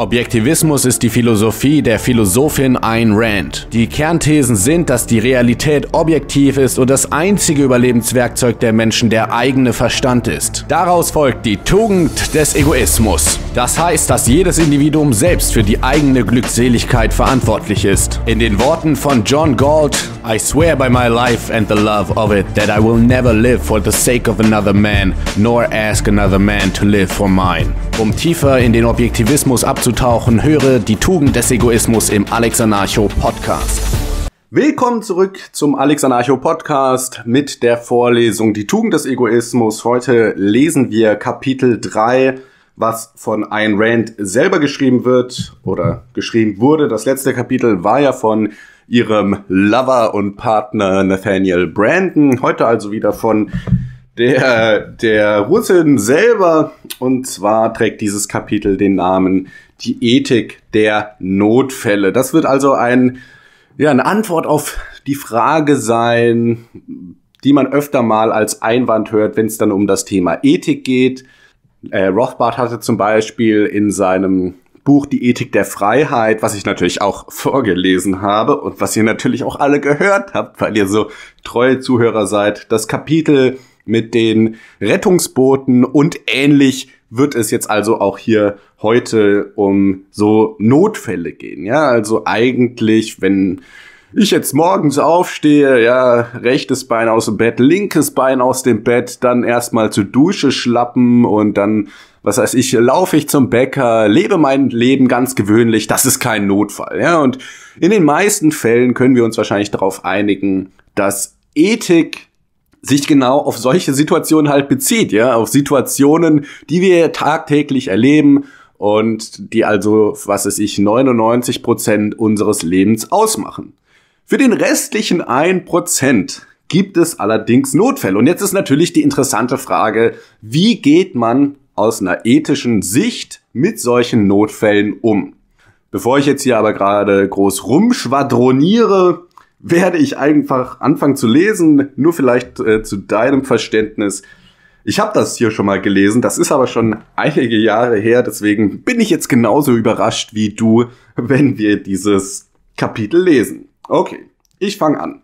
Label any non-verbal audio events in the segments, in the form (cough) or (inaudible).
Objektivismus ist die Philosophie der Philosophin Ayn Rand. Die Kernthesen sind, dass die Realität objektiv ist und das einzige Überlebenswerkzeug der Menschen der eigene Verstand ist. Daraus folgt die Tugend des Egoismus. Das heißt, dass jedes Individuum selbst für die eigene Glückseligkeit verantwortlich ist. In den Worten von John Galt, I swear by my life and the love of it that I will never live for the sake of another man, nor ask another man to live for mine. Um tiefer in den Objektivismus abzugehen, abzutauchen, höre die Tugend des Egoismus im Alex Anarcho Podcast. Willkommen zurück zum Alex Anarcho Podcast mit der Vorlesung Die Tugend des Egoismus. Heute lesen wir Kapitel 3, was von Ayn Rand selber geschrieben wird oder geschrieben wurde. Das letzte Kapitel war ja von ihrem Lover und Partner Nathaniel Brandon. Heute also wieder von der, der Russin selber. Und zwar trägt dieses Kapitel den Namen die Ethik der Notfälle. Das wird also ein, ja, eine Antwort auf die Frage sein, die man öfter mal als Einwand hört, wenn es dann um das Thema Ethik geht. Äh, Rothbard hatte zum Beispiel in seinem Buch Die Ethik der Freiheit, was ich natürlich auch (laughs) vorgelesen habe und was ihr natürlich auch alle gehört habt, weil ihr so treue Zuhörer seid, das Kapitel mit den Rettungsbooten und ähnlich wird es jetzt also auch hier heute um so Notfälle gehen. Ja, also eigentlich, wenn ich jetzt morgens aufstehe, ja, rechtes Bein aus dem Bett, linkes Bein aus dem Bett, dann erstmal zur Dusche schlappen und dann, was weiß ich, laufe ich zum Bäcker, lebe mein Leben ganz gewöhnlich, das ist kein Notfall, ja. Und in den meisten Fällen können wir uns wahrscheinlich darauf einigen, dass Ethik sich genau auf solche Situationen halt bezieht, ja, auf Situationen, die wir tagtäglich erleben und die also, was weiß ich, 99 Prozent unseres Lebens ausmachen. Für den restlichen 1 Prozent gibt es allerdings Notfälle. Und jetzt ist natürlich die interessante Frage, wie geht man aus einer ethischen Sicht mit solchen Notfällen um? Bevor ich jetzt hier aber gerade groß rumschwadroniere, werde ich einfach anfangen zu lesen, nur vielleicht äh, zu deinem Verständnis. Ich habe das hier schon mal gelesen, das ist aber schon einige Jahre her, deswegen bin ich jetzt genauso überrascht wie du, wenn wir dieses Kapitel lesen. Okay, ich fange an.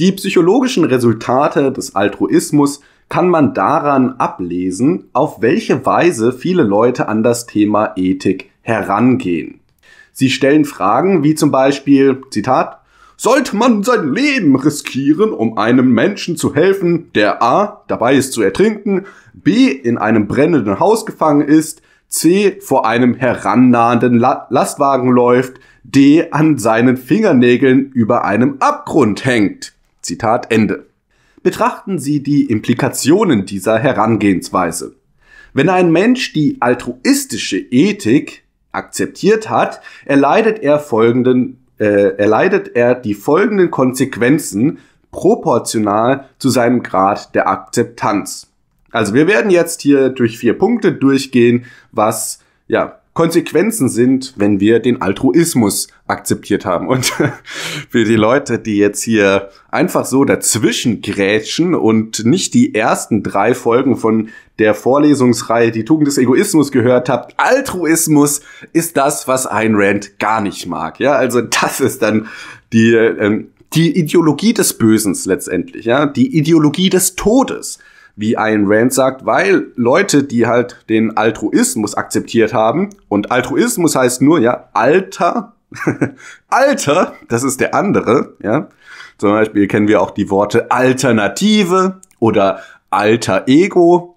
Die psychologischen Resultate des Altruismus kann man daran ablesen, auf welche Weise viele Leute an das Thema Ethik herangehen. Sie stellen Fragen wie zum Beispiel, Zitat, sollte man sein Leben riskieren, um einem Menschen zu helfen, der A dabei ist zu ertrinken, B in einem brennenden Haus gefangen ist, C vor einem herannahenden La Lastwagen läuft, D an seinen Fingernägeln über einem Abgrund hängt. Zitat Ende. Betrachten Sie die Implikationen dieser Herangehensweise. Wenn ein Mensch die altruistische Ethik akzeptiert hat, erleidet er folgenden äh, erleidet er die folgenden Konsequenzen proportional zu seinem Grad der Akzeptanz. Also wir werden jetzt hier durch vier Punkte durchgehen, was ja Konsequenzen sind, wenn wir den Altruismus akzeptiert haben. Und (laughs) für die Leute, die jetzt hier einfach so dazwischen grätschen und nicht die ersten drei Folgen von der Vorlesungsreihe Die Tugend des Egoismus gehört habt, Altruismus ist das, was Ayn Rand gar nicht mag. Ja, also das ist dann die, ähm, die Ideologie des Bösens letztendlich, ja, die Ideologie des Todes, wie Ayn Rand sagt, weil Leute, die halt den Altruismus akzeptiert haben, und Altruismus heißt nur, ja, Alter, (laughs) Alter, das ist der andere, ja. Zum Beispiel kennen wir auch die Worte Alternative oder Alter Ego,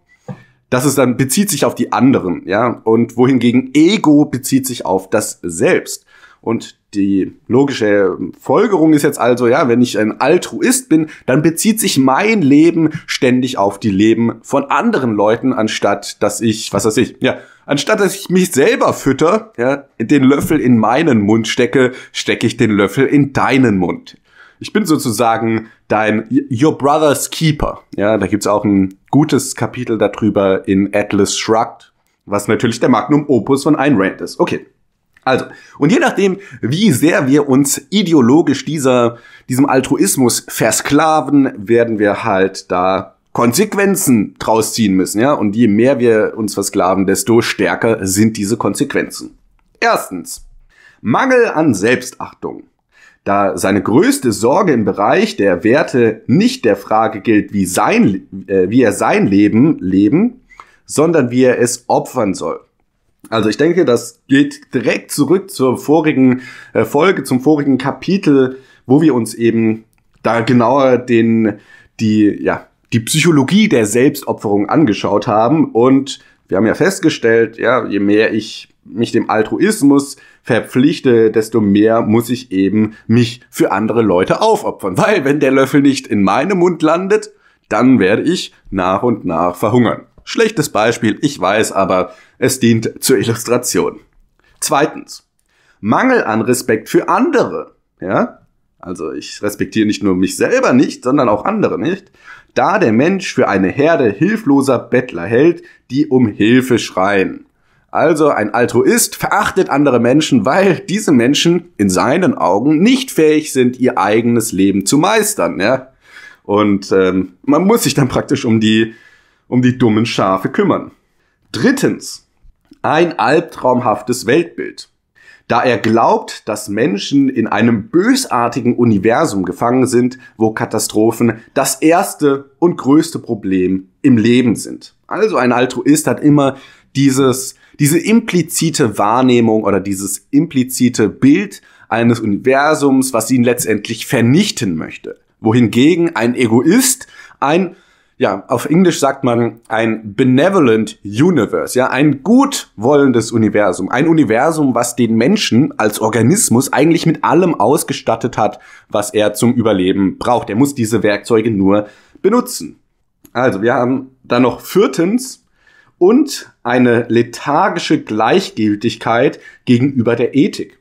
das ist dann bezieht sich auf die anderen, ja, und wohingegen Ego bezieht sich auf das Selbst. Und die logische Folgerung ist jetzt also, ja, wenn ich ein Altruist bin, dann bezieht sich mein Leben ständig auf die Leben von anderen Leuten, anstatt dass ich, was weiß ich, ja, anstatt dass ich mich selber fütter, ja, den Löffel in meinen Mund stecke, stecke ich den Löffel in deinen Mund. Ich bin sozusagen dein Your Brother's Keeper. Ja, da gibt's auch ein gutes Kapitel darüber in Atlas Shrugged, was natürlich der Magnum Opus von Ayn Rand ist. Okay. Also, und je nachdem, wie sehr wir uns ideologisch dieser, diesem Altruismus versklaven, werden wir halt da Konsequenzen draus ziehen müssen, ja? Und je mehr wir uns versklaven, desto stärker sind diese Konsequenzen. Erstens. Mangel an Selbstachtung da seine größte Sorge im Bereich der Werte nicht der Frage gilt, wie, sein, äh, wie er sein Leben leben, sondern wie er es opfern soll. Also ich denke, das geht direkt zurück zur vorigen äh, Folge, zum vorigen Kapitel, wo wir uns eben da genauer den, die, ja, die Psychologie der Selbstopferung angeschaut haben. Und wir haben ja festgestellt, ja, je mehr ich mich dem Altruismus verpflichte, desto mehr muss ich eben mich für andere Leute aufopfern. Weil wenn der Löffel nicht in meinem Mund landet, dann werde ich nach und nach verhungern. Schlechtes Beispiel, ich weiß, aber es dient zur Illustration. Zweitens. Mangel an Respekt für andere. Ja? Also ich respektiere nicht nur mich selber nicht, sondern auch andere nicht. Da der Mensch für eine Herde hilfloser Bettler hält, die um Hilfe schreien. Also ein Altruist verachtet andere Menschen, weil diese Menschen in seinen Augen nicht fähig sind, ihr eigenes Leben zu meistern. Ja? Und ähm, man muss sich dann praktisch um die, um die dummen Schafe kümmern. Drittens, ein albtraumhaftes Weltbild. Da er glaubt, dass Menschen in einem bösartigen Universum gefangen sind, wo Katastrophen das erste und größte Problem im Leben sind. Also ein Altruist hat immer dieses diese implizite Wahrnehmung oder dieses implizite Bild eines Universums, was ihn letztendlich vernichten möchte. Wohingegen ein Egoist ein ja, auf Englisch sagt man ein benevolent universe, ja, ein gut wollendes Universum, ein Universum, was den Menschen als Organismus eigentlich mit allem ausgestattet hat, was er zum Überleben braucht. Er muss diese Werkzeuge nur benutzen. Also, wir haben dann noch viertens und eine lethargische Gleichgültigkeit gegenüber der Ethik.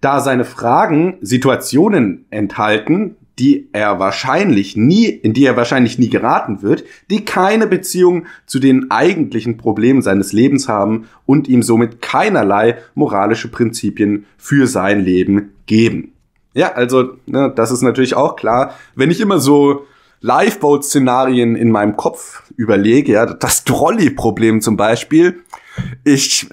Da seine Fragen Situationen enthalten, die er wahrscheinlich nie, in die er wahrscheinlich nie geraten wird, die keine Beziehung zu den eigentlichen Problemen seines Lebens haben und ihm somit keinerlei moralische Prinzipien für sein Leben geben. Ja, also ne, das ist natürlich auch klar. Wenn ich immer so Lifeboat-Szenarien in meinem Kopf überlege, ja, das Trolley-Problem zum Beispiel. Ich,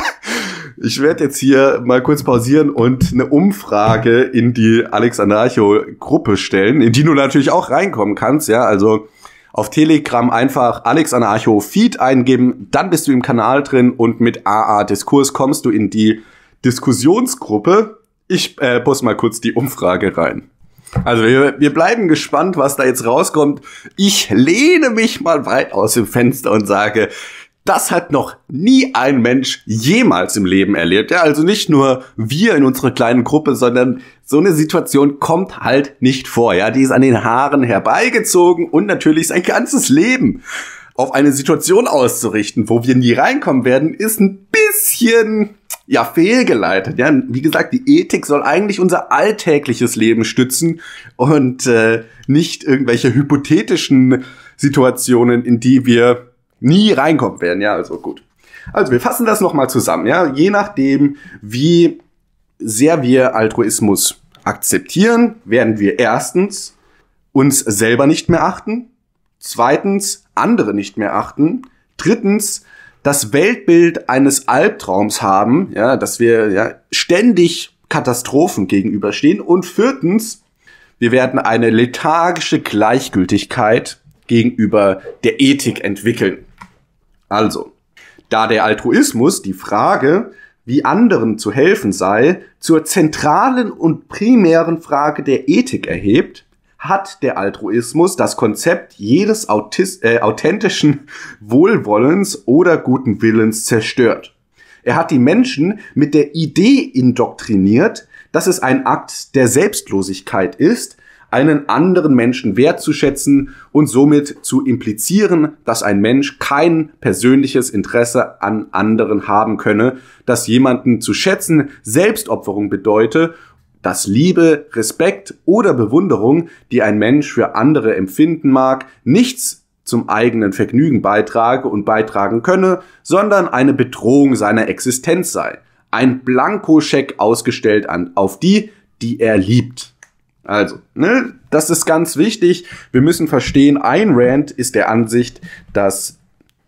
(laughs) ich werde jetzt hier mal kurz pausieren und eine Umfrage in die Alex Anarcho-Gruppe stellen, in die du natürlich auch reinkommen kannst, ja, also auf Telegram einfach Alex Anarcho Feed eingeben, dann bist du im Kanal drin und mit AA Diskurs kommst du in die Diskussionsgruppe. Ich äh, poste mal kurz die Umfrage rein. Also wir, wir bleiben gespannt, was da jetzt rauskommt. Ich lehne mich mal weit aus dem Fenster und sage, das hat noch nie ein Mensch jemals im Leben erlebt. Ja, also nicht nur wir in unserer kleinen Gruppe, sondern so eine Situation kommt halt nicht vor. Ja, die ist an den Haaren herbeigezogen und natürlich sein ganzes Leben auf eine Situation auszurichten, wo wir nie reinkommen werden, ist ein bisschen ja fehlgeleitet. Ja, wie gesagt, die Ethik soll eigentlich unser alltägliches Leben stützen und äh, nicht irgendwelche hypothetischen Situationen, in die wir nie reinkommen werden. Ja, also gut. Also wir fassen das nochmal zusammen. Ja, je nachdem, wie sehr wir Altruismus akzeptieren, werden wir erstens uns selber nicht mehr achten, zweitens andere nicht mehr achten, drittens das Weltbild eines Albtraums haben, ja, dass wir ja, ständig Katastrophen gegenüberstehen. Und viertens, wir werden eine lethargische Gleichgültigkeit gegenüber der Ethik entwickeln. Also, da der Altruismus die Frage, wie anderen zu helfen sei, zur zentralen und primären Frage der Ethik erhebt, hat der Altruismus das Konzept jedes Autis äh, authentischen (laughs) Wohlwollens oder guten Willens zerstört. Er hat die Menschen mit der Idee indoktriniert, dass es ein Akt der Selbstlosigkeit ist, einen anderen Menschen wertzuschätzen und somit zu implizieren, dass ein Mensch kein persönliches Interesse an anderen haben könne, dass jemanden zu schätzen Selbstopferung bedeute dass Liebe, Respekt oder Bewunderung, die ein Mensch für andere empfinden mag, nichts zum eigenen Vergnügen beitrage und beitragen könne, sondern eine Bedrohung seiner Existenz sei. Ein Blankoscheck ausgestellt an, auf die, die er liebt. Also, ne, das ist ganz wichtig. Wir müssen verstehen, Ayn Rand ist der Ansicht, dass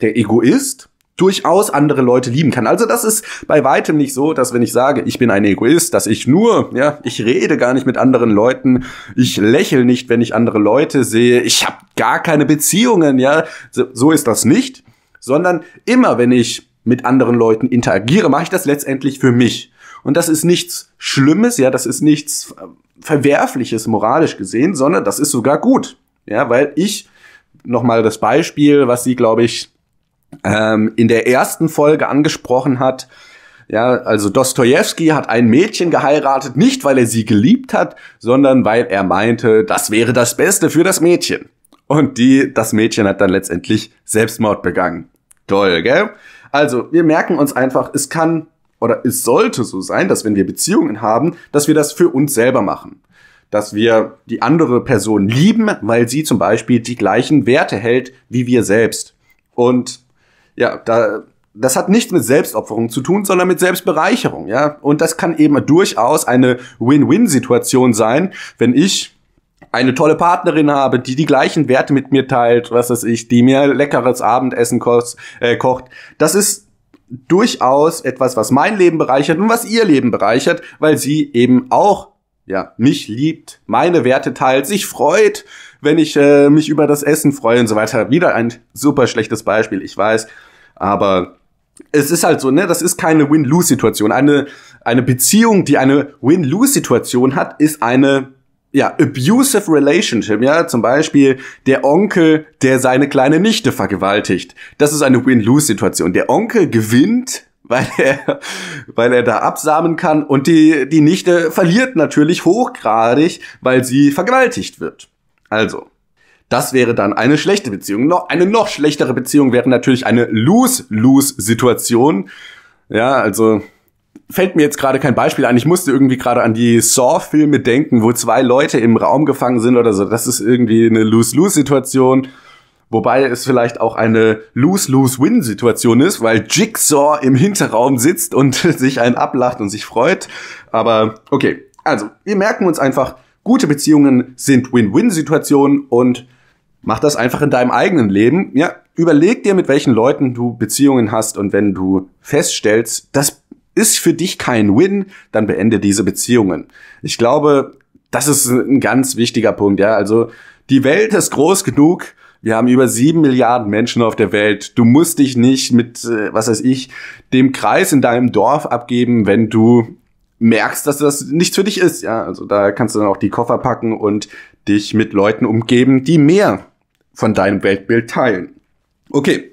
der Egoist durchaus andere Leute lieben kann. Also das ist bei weitem nicht so, dass wenn ich sage, ich bin ein Egoist, dass ich nur, ja, ich rede gar nicht mit anderen Leuten, ich lächel nicht, wenn ich andere Leute sehe, ich habe gar keine Beziehungen, ja, so, so ist das nicht, sondern immer wenn ich mit anderen Leuten interagiere, mache ich das letztendlich für mich. Und das ist nichts Schlimmes, ja, das ist nichts äh, Verwerfliches moralisch gesehen, sondern das ist sogar gut. Ja, weil ich, nochmal das Beispiel, was sie, glaube ich, ähm, in der ersten Folge angesprochen hat. Ja, also Dostoevsky hat ein Mädchen geheiratet, nicht weil er sie geliebt hat, sondern weil er meinte, das wäre das Beste für das Mädchen. Und die, das Mädchen hat dann letztendlich Selbstmord begangen. Toll, gell? Also, wir merken uns einfach, es kann oder es sollte so sein, dass wenn wir Beziehungen haben, dass wir das für uns selber machen. Dass wir die andere Person lieben, weil sie zum Beispiel die gleichen Werte hält wie wir selbst. Und ja, da, das hat nichts mit Selbstopferung zu tun, sondern mit Selbstbereicherung, ja. Und das kann eben durchaus eine Win-Win-Situation sein, wenn ich eine tolle Partnerin habe, die die gleichen Werte mit mir teilt, was weiß ich, die mir leckeres Abendessen ko äh, kocht. Das ist durchaus etwas, was mein Leben bereichert und was ihr Leben bereichert, weil sie eben auch ja, mich liebt, meine Werte teilt, sich freut wenn ich äh, mich über das Essen freue und so weiter. Wieder ein super schlechtes Beispiel, ich weiß. Aber es ist halt so, ne, das ist keine Win-Lose-Situation. Eine, eine Beziehung, die eine Win-Lose-Situation hat, ist eine ja, abusive relationship, ja, zum Beispiel der Onkel, der seine kleine Nichte vergewaltigt. Das ist eine Win-Lose-Situation. Der Onkel gewinnt, (laughs) weil er, weil er da absamen kann und die, die Nichte verliert natürlich hochgradig, weil sie vergewaltigt wird. Also, das wäre dann eine schlechte Beziehung. Noch, eine noch schlechtere Beziehung wäre natürlich eine Lose-Lose-Situation. Ja, also fällt mir jetzt gerade kein Beispiel ein. Ich musste irgendwie gerade an die Saw-Filme denken, wo zwei Leute im Raum gefangen sind oder so. Das ist irgendwie eine Lose-Lose-Situation. Wobei es vielleicht auch eine Lose-Lose-Win-Situation ist, weil Jigsaw im Hinterraum sitzt und (laughs) sich einen ablacht und sich freut. Aber okay, also wir merken uns einfach, Gute Beziehungen sind Win-Win-Situationen und mach das einfach in deinem eigenen Leben. Ja, überleg dir, mit welchen Leuten du Beziehungen hast und wenn du feststellst, das ist für dich kein Win, dann beende diese Beziehungen. Ich glaube, das ist ein ganz wichtiger Punkt. Ja, also die Welt ist groß genug. Wir haben über sieben Milliarden Menschen auf der Welt. Du musst dich nicht mit, äh, was weiß ich, dem Kreis in deinem Dorf abgeben, wenn du merkst, dass das nichts für dich ist. Ja, also da kannst du dann auch die Koffer packen und dich mit Leuten umgeben, die mehr von deinem Weltbild teilen. Okay.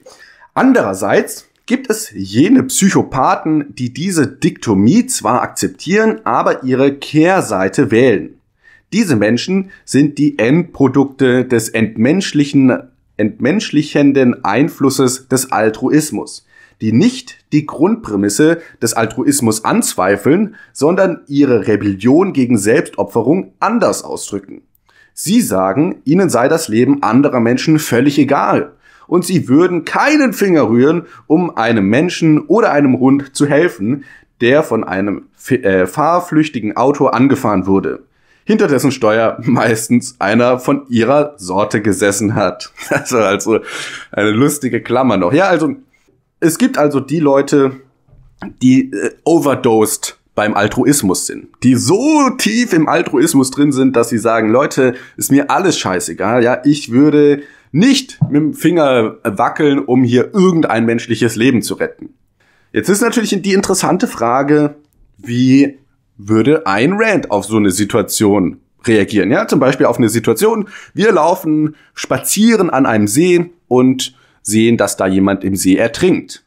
Andererseits gibt es jene Psychopathen, die diese Diktomie zwar akzeptieren, aber ihre Kehrseite wählen. Diese Menschen sind die Endprodukte des entmenschlichen, entmenschlichenden Einflusses des Altruismus die nicht die Grundprämisse des Altruismus anzweifeln, sondern ihre Rebellion gegen Selbstopferung anders ausdrücken. Sie sagen, ihnen sei das Leben anderer Menschen völlig egal und sie würden keinen Finger rühren, um einem Menschen oder einem Hund zu helfen, der von einem äh, fahrflüchtigen Auto angefahren wurde hinter dessen Steuer meistens einer von ihrer Sorte gesessen hat. (laughs) Das war also eine lustige Klammer noch. Ja, also es gibt also die Leute, die äh, overdosed beim Altruismus sind, die so tief im Altruismus drin sind, dass sie sagen, Leute, ist mir alles scheißegal, ja, ich würde nicht mit dem Finger wackeln, um hier irgendein menschliches Leben zu retten. Jetzt ist natürlich die interessante Frage, wie würde ein Rand auf so eine Situation reagieren? Ja, zum Beispiel auf eine Situation, wir laufen, spazieren an einem See und sehen, dass da jemand im See ertrinkt.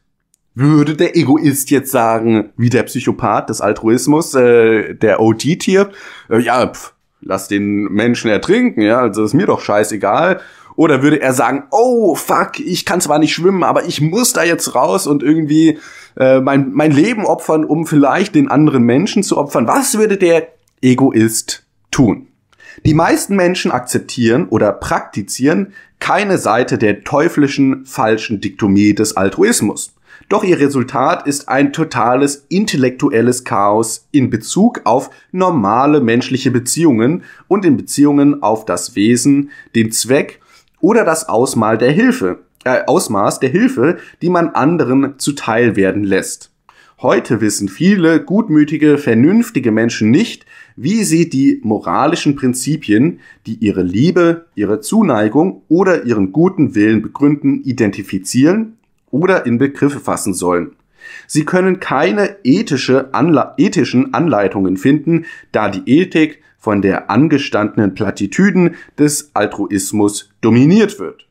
Würde der Egoist jetzt sagen, wie der Psychopath des Altruismus, äh, der OT tier äh, ja, pf, lass den Menschen ertrinken, ja, also ist mir doch scheißegal. Oder würde er sagen, oh fuck, ich kann zwar nicht schwimmen, aber ich muss da jetzt raus und irgendwie äh, mein, mein Leben opfern, um vielleicht den anderen Menschen zu opfern. Was würde der Egoist tun? Die meisten Menschen akzeptieren oder praktizieren keine Seite der teuflischen, falschen Diktomie des Altruismus. Doch ihr Resultat ist ein totales intellektuelles Chaos in Bezug auf normale menschliche Beziehungen und in Beziehungen auf das Wesen, den Zweck oder das Ausmaß der Hilfe, äh, Ausmaß der Hilfe, die man anderen zuteil werden lässt. Heute wissen viele gutmütige, vernünftige Menschen nicht, wie sie die moralischen Prinzipien, die ihre Liebe, ihre Zuneigung oder ihren guten Willen begründen, identifizieren oder in Begriffe fassen sollen. Sie können keine ethische Anle ethischen Anleitungen finden, da die Ethik von der angestandenen Plattitüden des Altruismus dominiert wird.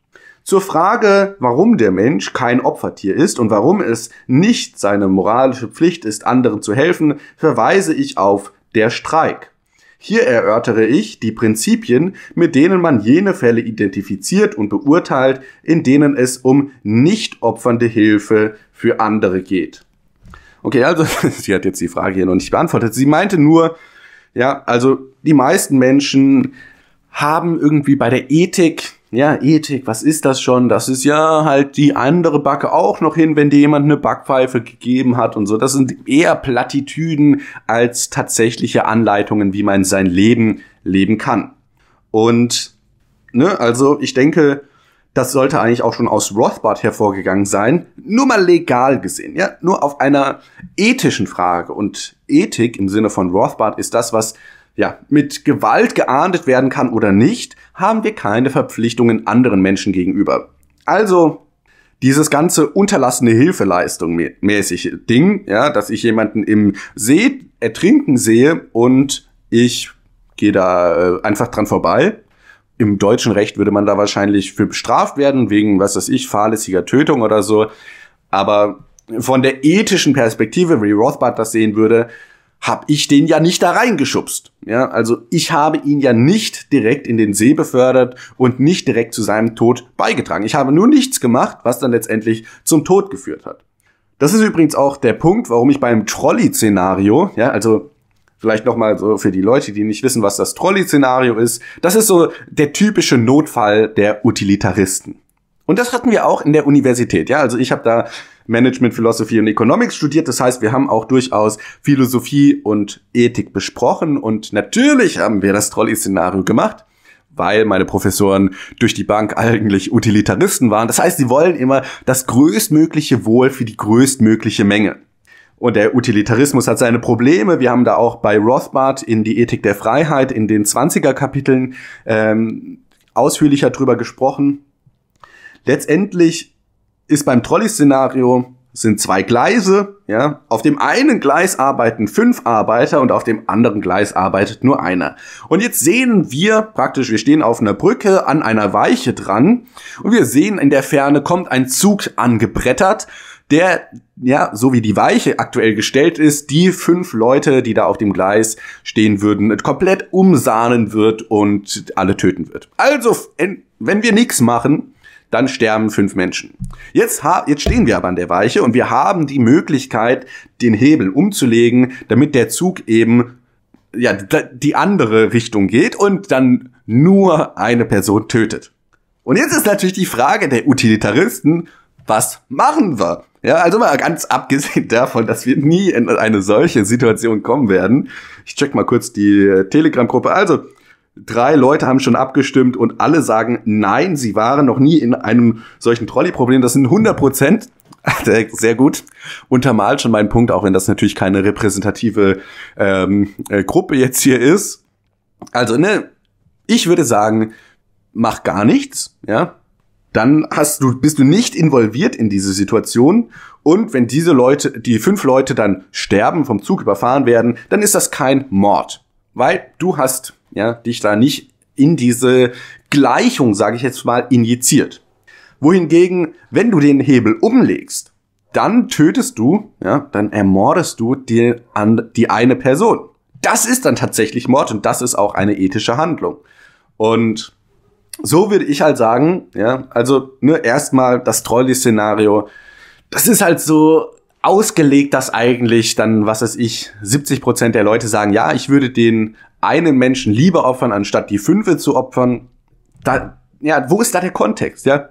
Zur Frage, warum der Mensch kein Opfertier ist und warum es nicht seine moralische Pflicht ist, anderen zu helfen, verweise ich auf der Streik. Hier erörtere ich die Prinzipien, mit denen man jene Fälle identifiziert und beurteilt, in denen es um nicht opfernde Hilfe für andere geht. Okay, also (laughs) sie hat jetzt die Frage hier noch nicht beantwortet. Sie meinte nur, ja, also die meisten Menschen haben irgendwie bei der Ethik ja, Ethik, was ist das schon? Das ist ja halt die andere Backe auch noch hin, wenn dir jemand eine Backpfeife gegeben hat und so. Das sind eher Plattitüden als tatsächliche Anleitungen, wie man sein Leben leben kann. Und, ne, also ich denke, das sollte eigentlich auch schon aus Rothbard hervorgegangen sein, nur mal legal gesehen, ja, nur auf einer ethischen Frage. Und Ethik im Sinne von Rothbard ist das, was ja, mit Gewalt geahndet werden kann oder nicht, haben wir keine Verpflichtungen anderen Menschen gegenüber. Also, dieses ganze unterlassene Hilfeleistung mäßig Ding, ja, dass ich jemanden im See ertrinken sehe und ich gehe da äh, einfach dran vorbei. Im deutschen Recht würde man da wahrscheinlich für bestraft werden, wegen, was weiß ich, fahrlässiger Tötung oder so. Aber von der ethischen Perspektive, wie Rothbard das sehen würde, habe ich den ja nicht da reingeschubst. Ja, also ich habe ihn ja nicht direkt in den See befördert und nicht direkt zu seinem Tod beigetragen. Ich habe nur nichts gemacht, was dann letztendlich zum Tod geführt hat. Das ist übrigens auch der Punkt, warum ich beim Trolley-Szenario, ja, also vielleicht nochmal so für die Leute, die nicht wissen, was das Trolley-Szenario ist, das ist so der typische Notfall der Utilitaristen. Und das hatten wir auch in der Universität, ja. Also ich habe da Management Philosophy und Economics studiert. Das heißt, wir haben auch durchaus Philosophie und Ethik besprochen und natürlich haben wir das Trolley-Szenario gemacht weil meine Professoren durch die Bank eigentlich Utilitaristen waren. Das heißt, sie wollen immer das größtmögliche Wohl für die größtmögliche Menge. Und der Utilitarismus hat seine Probleme. Wir haben da auch bei Rothbard in die Ethik der Freiheit in den 20er Kapiteln ähm, ausführlicher drüber gesprochen. Letztendlich ist beim Trolley-Szenario sind zwei Gleise, ja. Auf dem einen Gleis arbeiten fünf Arbeiter und auf dem anderen Gleis arbeitet nur einer. Und jetzt sehen wir praktisch, wir stehen auf einer Brücke an einer Weiche dran und wir sehen in der Ferne kommt ein Zug angebrettert, der, ja, so wie die Weiche aktuell gestellt ist, die fünf Leute, die da auf dem Gleis stehen würden, komplett umsahnen wird und alle töten wird. Also, wenn wir nichts machen, dann sterben fünf Menschen. Jetzt, jetzt stehen wir aber an der Weiche und wir haben die Möglichkeit, den Hebel umzulegen, damit der Zug eben ja, die andere Richtung geht und dann nur eine Person tötet. Und jetzt ist natürlich die Frage der Utilitaristen, was machen wir? Ja, also mal ganz abgesehen (laughs) davon, dass wir nie in eine solche Situation kommen werden. Ich check mal kurz die Telegram-Gruppe. Also, drei Leute haben schon abgestimmt und alle sagen, nein, sie waren noch nie in einem solchen Trolley-Problem. Das sind 100 Prozent. (laughs) Sehr gut. Untermalt schon meinen Punkt, auch wenn das natürlich keine repräsentative ähm, äh, Gruppe jetzt hier ist. Also, ne, ich würde sagen, mach gar nichts, ja. Dann hast du, bist du nicht involviert in diese Situation. Und wenn diese Leute, die fünf Leute dann sterben, vom Zug überfahren werden, dann ist das kein Mord. Weil du hast ja, dich da nicht in diese Gleichung, sage ich jetzt mal, injiziert. Wohingegen, wenn du den Hebel umlegst, dann tötest du, ja, dann ermordest du die, an, die eine Person. Das ist dann tatsächlich Mord und das ist auch eine ethische Handlung. Und so würde ich halt sagen, ja, also nur ne, erstmal das Trolley-Szenario. Das ist halt so ausgelegt, dass eigentlich dann, was weiß ich, 70 Prozent der Leute sagen, ja, ich würde den einen Menschen lieber opfern, anstatt die Fünfe zu opfern. Da, ja, wo ist da der Kontext, ja?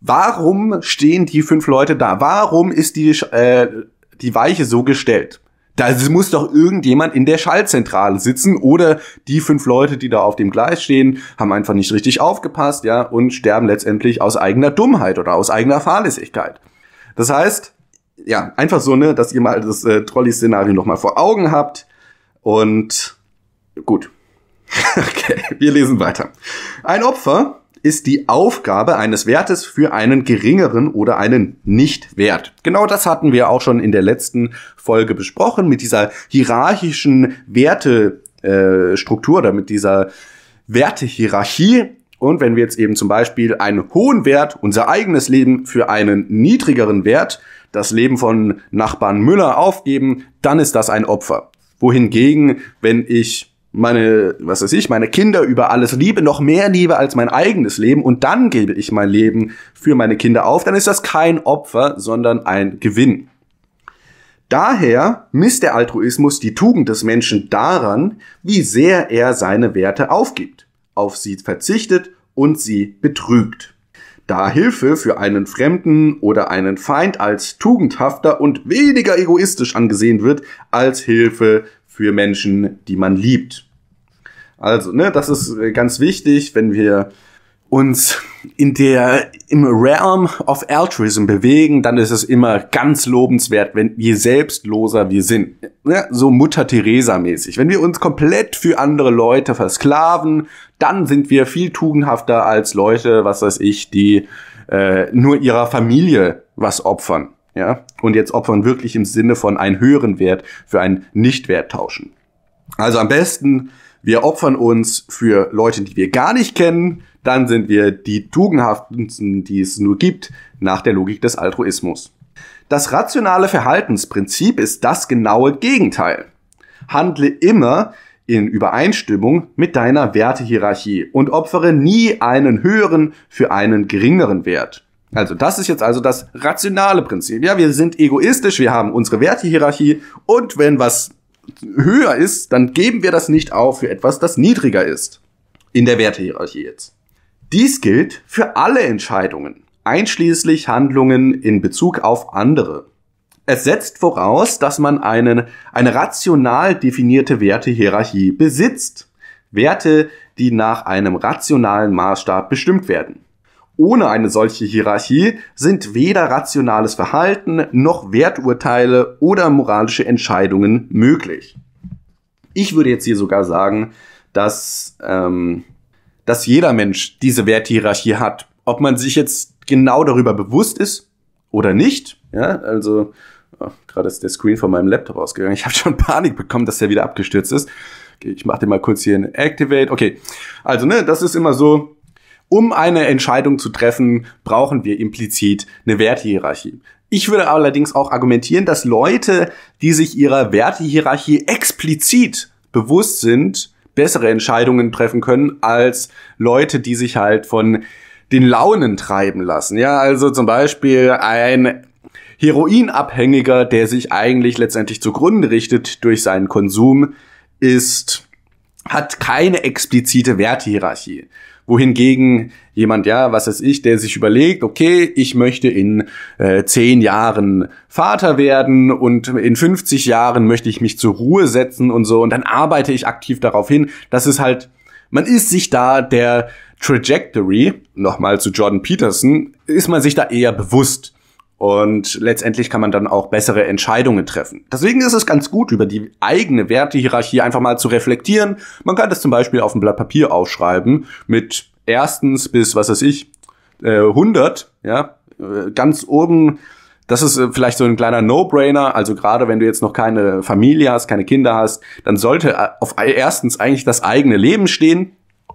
Warum stehen die fünf Leute da? Warum ist die, äh, die Weiche so gestellt? Da muss doch irgendjemand in der Schallzentrale sitzen oder die fünf Leute, die da auf dem Gleis stehen, haben einfach nicht richtig aufgepasst, ja, und sterben letztendlich aus eigener Dummheit oder aus eigener Fahrlässigkeit. Das heißt, ja, einfach so, ne, dass ihr mal das äh, Trolley-Szenario nochmal vor Augen habt und Gut. (laughs) okay, wir lesen weiter. Ein Opfer ist die Aufgabe eines Wertes für einen geringeren oder einen Nichtwert. Genau das hatten wir auch schon in der letzten Folge besprochen mit dieser hierarchischen Wertestruktur äh, oder mit dieser Wertehierarchie. Und wenn wir jetzt eben zum Beispiel einen hohen Wert, unser eigenes Leben, für einen niedrigeren Wert, das Leben von Nachbarn Müller aufgeben, dann ist das ein Opfer. Wohingegen, wenn ich meine, was weiß ich, meine Kinder über alles liebe, noch mehr liebe als mein eigenes Leben und dann gebe ich mein Leben für meine Kinder auf, dann ist das kein Opfer, sondern ein Gewinn. Daher misst der Altruismus die Tugend des Menschen daran, wie sehr er seine Werte aufgibt, auf sie verzichtet und sie betrügt. Da Hilfe für einen Fremden oder einen Feind als tugendhafter und weniger egoistisch angesehen wird als Hilfe für Menschen, die man liebt. Also, ne, das ist äh, ganz wichtig, wenn wir uns in der, im Realm of Altruism bewegen, dann ist es immer ganz lobenswert, wenn je selbstloser wir sind. Ja, so Mutter Theresa mäßig. Wenn wir uns komplett für andere Leute versklaven, dann sind wir viel tugendhafter als Leute, was weiß ich, die äh, nur ihrer Familie was opfern. Ja, und jetzt opfern wirklich im Sinne von einen höheren Wert für einen Nichtwert tauschen. Also am besten, wir opfern uns für Leute, die wir gar nicht kennen, dann sind wir die tugendhaftesten, die es nur gibt, nach der Logik des Altruismus. Das rationale Verhaltensprinzip ist das genaue Gegenteil. Handle immer in Übereinstimmung mit deiner Wertehierarchie und opfere nie einen höheren für einen geringeren Wert. Also das ist jetzt also das rationale Prinzip. Ja, wir sind egoistisch, wir haben unsere Wertehierarchie und wenn was höher ist, dann geben wir das nicht auf für etwas, das niedriger ist. In der Wertehierarchie jetzt. Dies gilt für alle Entscheidungen, einschließlich Handlungen in Bezug auf andere. Es setzt voraus, dass man einen, eine rational definierte Wertehierarchie besitzt. Werte, die nach einem rationalen Maßstab bestimmt werden. Ohne eine solche Hierarchie sind weder rationales Verhalten noch Werturteile oder moralische Entscheidungen möglich. Ich würde jetzt hier sogar sagen, dass, ähm, dass jeder Mensch diese Werthierarchie hat. Ob man sich jetzt genau darüber bewusst ist oder nicht, ja, also oh, gerade ist der Screen von meinem Laptop ausgegangen. Ich habe schon Panik bekommen, dass der wieder abgestürzt ist. Okay, ich mache den mal kurz hier in Activate. Okay, also ne, das ist immer so, um eine Entscheidung zu treffen, brauchen wir implizit eine Wertehierarchie. Ich würde allerdings auch argumentieren, dass Leute, die sich ihrer Wertehierarchie explizit bewusst sind, bessere Entscheidungen treffen können als Leute, die sich halt von den Launen treiben lassen. Ja, also zum Beispiel ein Heroinabhängiger, der sich eigentlich letztendlich zugrunde richtet durch seinen Konsum, ist, hat keine explizite Wertehierarchie wohingegen jemand, ja, was weiß ich, der sich überlegt, okay, ich möchte in äh, zehn Jahren Vater werden und in 50 Jahren möchte ich mich zur Ruhe setzen und so und dann arbeite ich aktiv darauf hin. Das ist halt, man ist sich da der Trajectory, nochmal zu Jordan Peterson, ist man sich da eher bewusst. Und letztendlich kann man dann auch bessere Entscheidungen treffen. Deswegen ist es ganz gut, über die eigene Wertehierarchie einfach mal zu reflektieren. Man kann das zum Beispiel auf ein Blatt Papier aufschreiben mit erstens bis, was weiß ich, 100, äh, ja, äh, ganz oben. Das ist äh, vielleicht so ein kleiner No-Brainer. Also gerade wenn du jetzt noch keine Familie hast, keine Kinder hast, dann sollte auf erstens eigentlich das eigene Leben stehen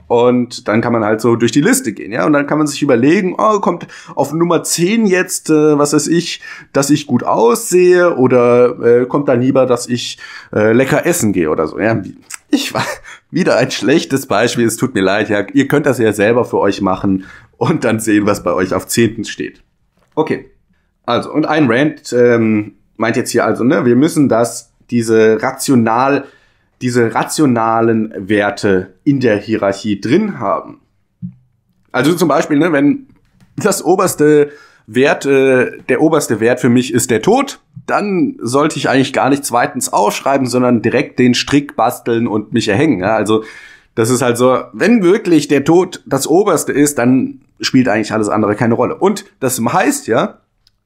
und dann kann man halt so durch die Liste gehen, ja. Und dann kann man sich überlegen, oh, kommt auf Nummer 10 jetzt, äh, was weiß ich, dass ich gut aussehe oder äh, kommt da lieber, dass ich äh, lecker essen gehe oder so, ja. Ich (laughs) war wieder ein schlechtes Beispiel, es tut mir leid, ja. Ihr könnt das ja selber für euch machen und dann sehen, was bei euch auf Zehnten steht. Okay. Also, und ein Rant ähm, meint jetzt hier also, ne, wir müssen das, diese rational diese rationalen Werte in der Hierarchie drin haben. Also zum Beispiel, ne, wenn das oberste Wert, äh, der oberste Wert für mich ist der Tod, dann sollte ich eigentlich gar nicht zweitens aufschreiben, sondern direkt den Strick basteln und mich erhängen. Ja? Also das ist halt so, wenn wirklich der Tod das oberste ist, dann spielt eigentlich alles andere keine Rolle. Und das heißt ja,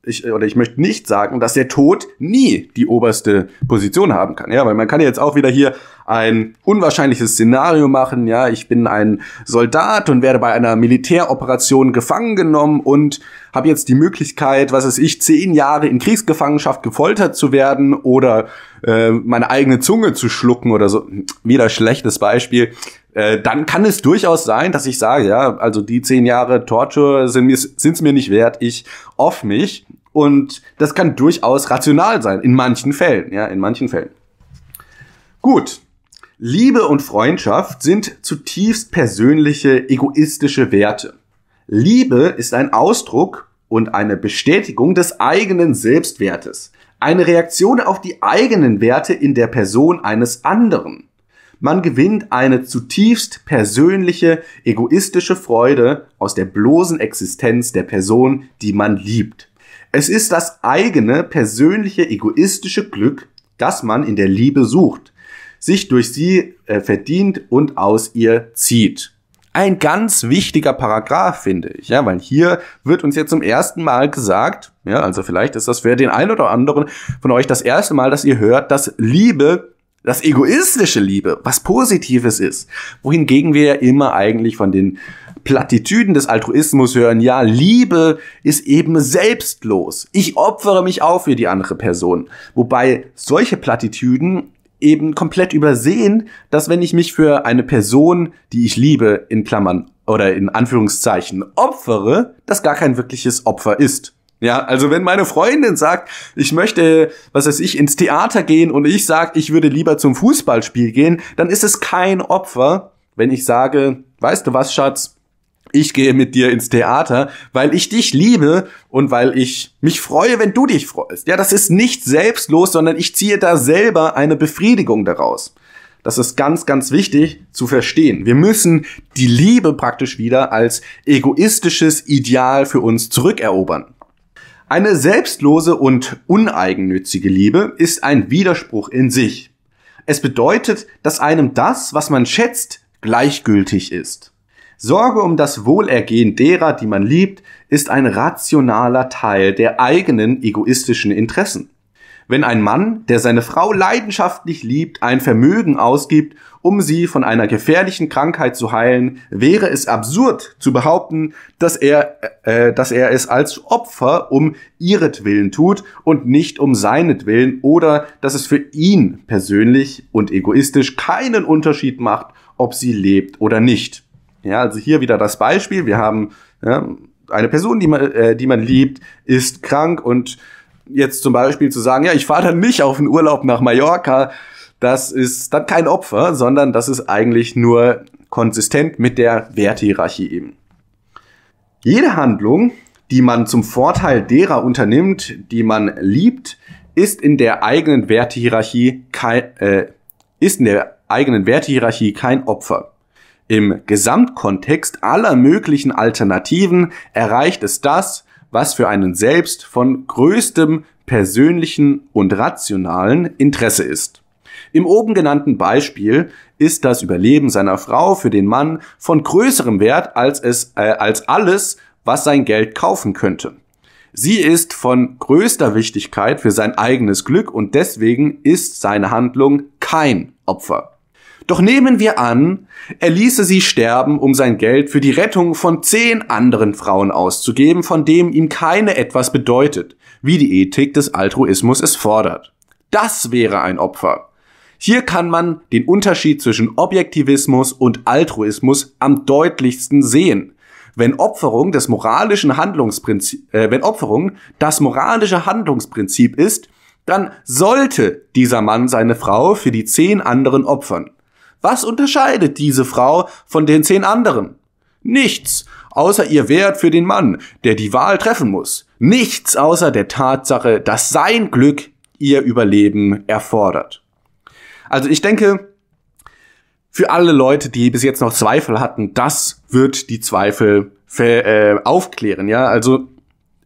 ich, oder ich möchte nicht sagen, dass der Tod nie die oberste Position haben kann. Ja, weil man kann ja jetzt auch wieder hier ein unwahrscheinliches Szenario machen. Ja, ich bin ein Soldat und werde bei einer Militäroperation gefangen genommen und habe jetzt die Möglichkeit, was weiß ich, zehn Jahre in Kriegsgefangenschaft gefoltert zu werden oder äh, meine eigene Zunge zu schlucken oder so. Wieder schlechtes Beispiel. Äh, dann kann es durchaus sein, dass ich sage, ja, also die zehn Jahre Torture sind es mir nicht wert, ich off mich. Und das kann durchaus rational sein, in manchen Fällen, ja, in manchen Fällen. Gut. Liebe und Freundschaft sind zutiefst persönliche, egoistische Werte. Liebe ist ein Ausdruck und eine Bestätigung des eigenen Selbstwertes. Eine Reaktion auf die eigenen Werte in der Person eines anderen. Man gewinnt eine zutiefst persönliche, egoistische Freude aus der bloßen Existenz der Person, die man liebt. Es ist das eigene, persönliche, egoistische Glück, das man in der Liebe sucht, sich durch sie äh, verdient und aus ihr zieht. Ein ganz wichtiger Paragraph, finde ich, ja, weil hier wird uns jetzt zum ersten Mal gesagt, ja, also vielleicht ist das für den einen oder anderen von euch das erste Mal, dass ihr hört, dass Liebe das egoistische Liebe was Positives ist. Wohingegen wir ja immer eigentlich von den Plattitüden des Altruismus hören, ja, Liebe ist eben selbstlos. Ich opfere mich auch für die andere Person. Wobei solche Plattitüden eben komplett übersehen, dass wenn ich mich für eine Person, die ich liebe, in Klammern oder in Anführungszeichen opfere, das gar kein wirkliches Opfer ist. Ja, also wenn meine Freundin sagt, ich möchte, was weiß ich, ins Theater gehen und ich sage, ich würde lieber zum Fußballspiel gehen, dann ist es kein Opfer, wenn ich sage, weißt du was, Schatz, ich gehe mit dir ins Theater, weil ich dich liebe und weil ich mich freue, wenn du dich freust. Ja, das ist nicht selbstlos, sondern ich ziehe da selber eine Befriedigung daraus. Das ist ganz, ganz wichtig zu verstehen. Wir müssen die Liebe praktisch wieder als egoistisches Ideal für uns zurückerobern. Eine selbstlose und uneigennützige Liebe ist ein Widerspruch in sich. Es bedeutet, dass einem das, was man schätzt, gleichgültig ist. Sorge um das Wohlergehen derer, die man liebt, ist ein rationaler Teil der eigenen egoistischen Interessen wenn ein Mann, der seine Frau leidenschaftlich liebt, ein Vermögen ausgibt, um sie von einer gefährlichen Krankheit zu heilen, wäre es absurd zu behaupten, dass er, äh, äh, dass er es als Opfer um ihretwillen tut und nicht um seinetwillen oder dass es für ihn persönlich und egoistisch keinen Unterschied macht, ob sie lebt oder nicht. Ja, also hier wieder das Beispiel. Wir haben ja, eine Person, die man, äh, die man liebt, ist krank und jetzt zum Beispiel zu sagen, ja, ich fahre dann nicht auf einen Urlaub nach Mallorca, das ist dann kein Opfer, sondern das ist eigentlich nur konsistent mit der Werthierarchie eben. Jede Handlung, die man zum Vorteil derer unternimmt, die man liebt, ist in der eigenen Wertehierarchie kein, äh, ist in der eigenen Wertehierarchie kein Opfer. Im Gesamtkontext aller möglichen Alternativen erreicht es das, was für einen selbst von größtem persönlichen und rationalen Interesse ist. Im oben genannten Beispiel ist das Überleben seiner Frau für den Mann von größerem Wert als es äh, als alles, was sein Geld kaufen könnte. Sie ist von größter Wichtigkeit für sein eigenes Glück und deswegen ist seine Handlung kein Opfer. Doch nehmen wir an, er ließe sie sterben, um sein Geld für die Rettung von zehn anderen Frauen auszugeben, von dem ihm keine etwas bedeutet, wie die Ethik des Altruismus es fordert. Das wäre ein Opfer. Hier kann man den Unterschied zwischen Objektivismus und Altruismus am deutlichsten sehen. Wenn Opferung, des moralischen Handlungsprinzip, äh, wenn Opferung das moralische Handlungsprinzip ist, dann sollte dieser Mann seine Frau für die zehn anderen opfern. Was unterscheidet diese Frau von den zehn anderen? Nichts, außer ihr Wert für den Mann, der die Wahl treffen muss. Nichts außer der Tatsache, dass sein Glück ihr Überleben erfordert. Also ich denke, für alle Leute, die bis jetzt noch Zweifel hatten, das wird die Zweifel äh, aufklären, ja. Also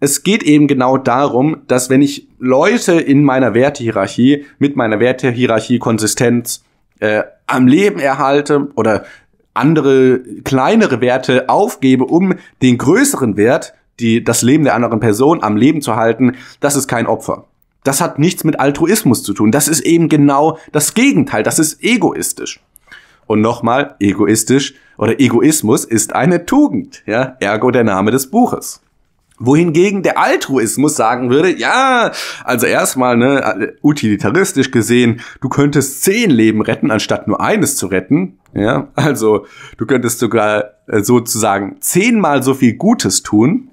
es geht eben genau darum, dass wenn ich Leute in meiner Wertehierarchie mit meiner Wertehierarchie Konsistenz äh, am Leben erhalte oder andere kleinere Werte aufgebe, um den größeren Wert, die, das Leben der anderen Person am Leben zu halten, das ist kein Opfer. Das hat nichts mit Altruismus zu tun. Das ist eben genau das Gegenteil. Das ist egoistisch. Und nochmal, egoistisch oder Egoismus ist eine Tugend. Ja? Ergo der Name des Buches wohingegen der Altruismus sagen würde, ja, also erstmal, ne, utilitaristisch gesehen, du könntest zehn Leben retten, anstatt nur eines zu retten. Ja, also du könntest sogar äh, sozusagen zehnmal so viel Gutes tun.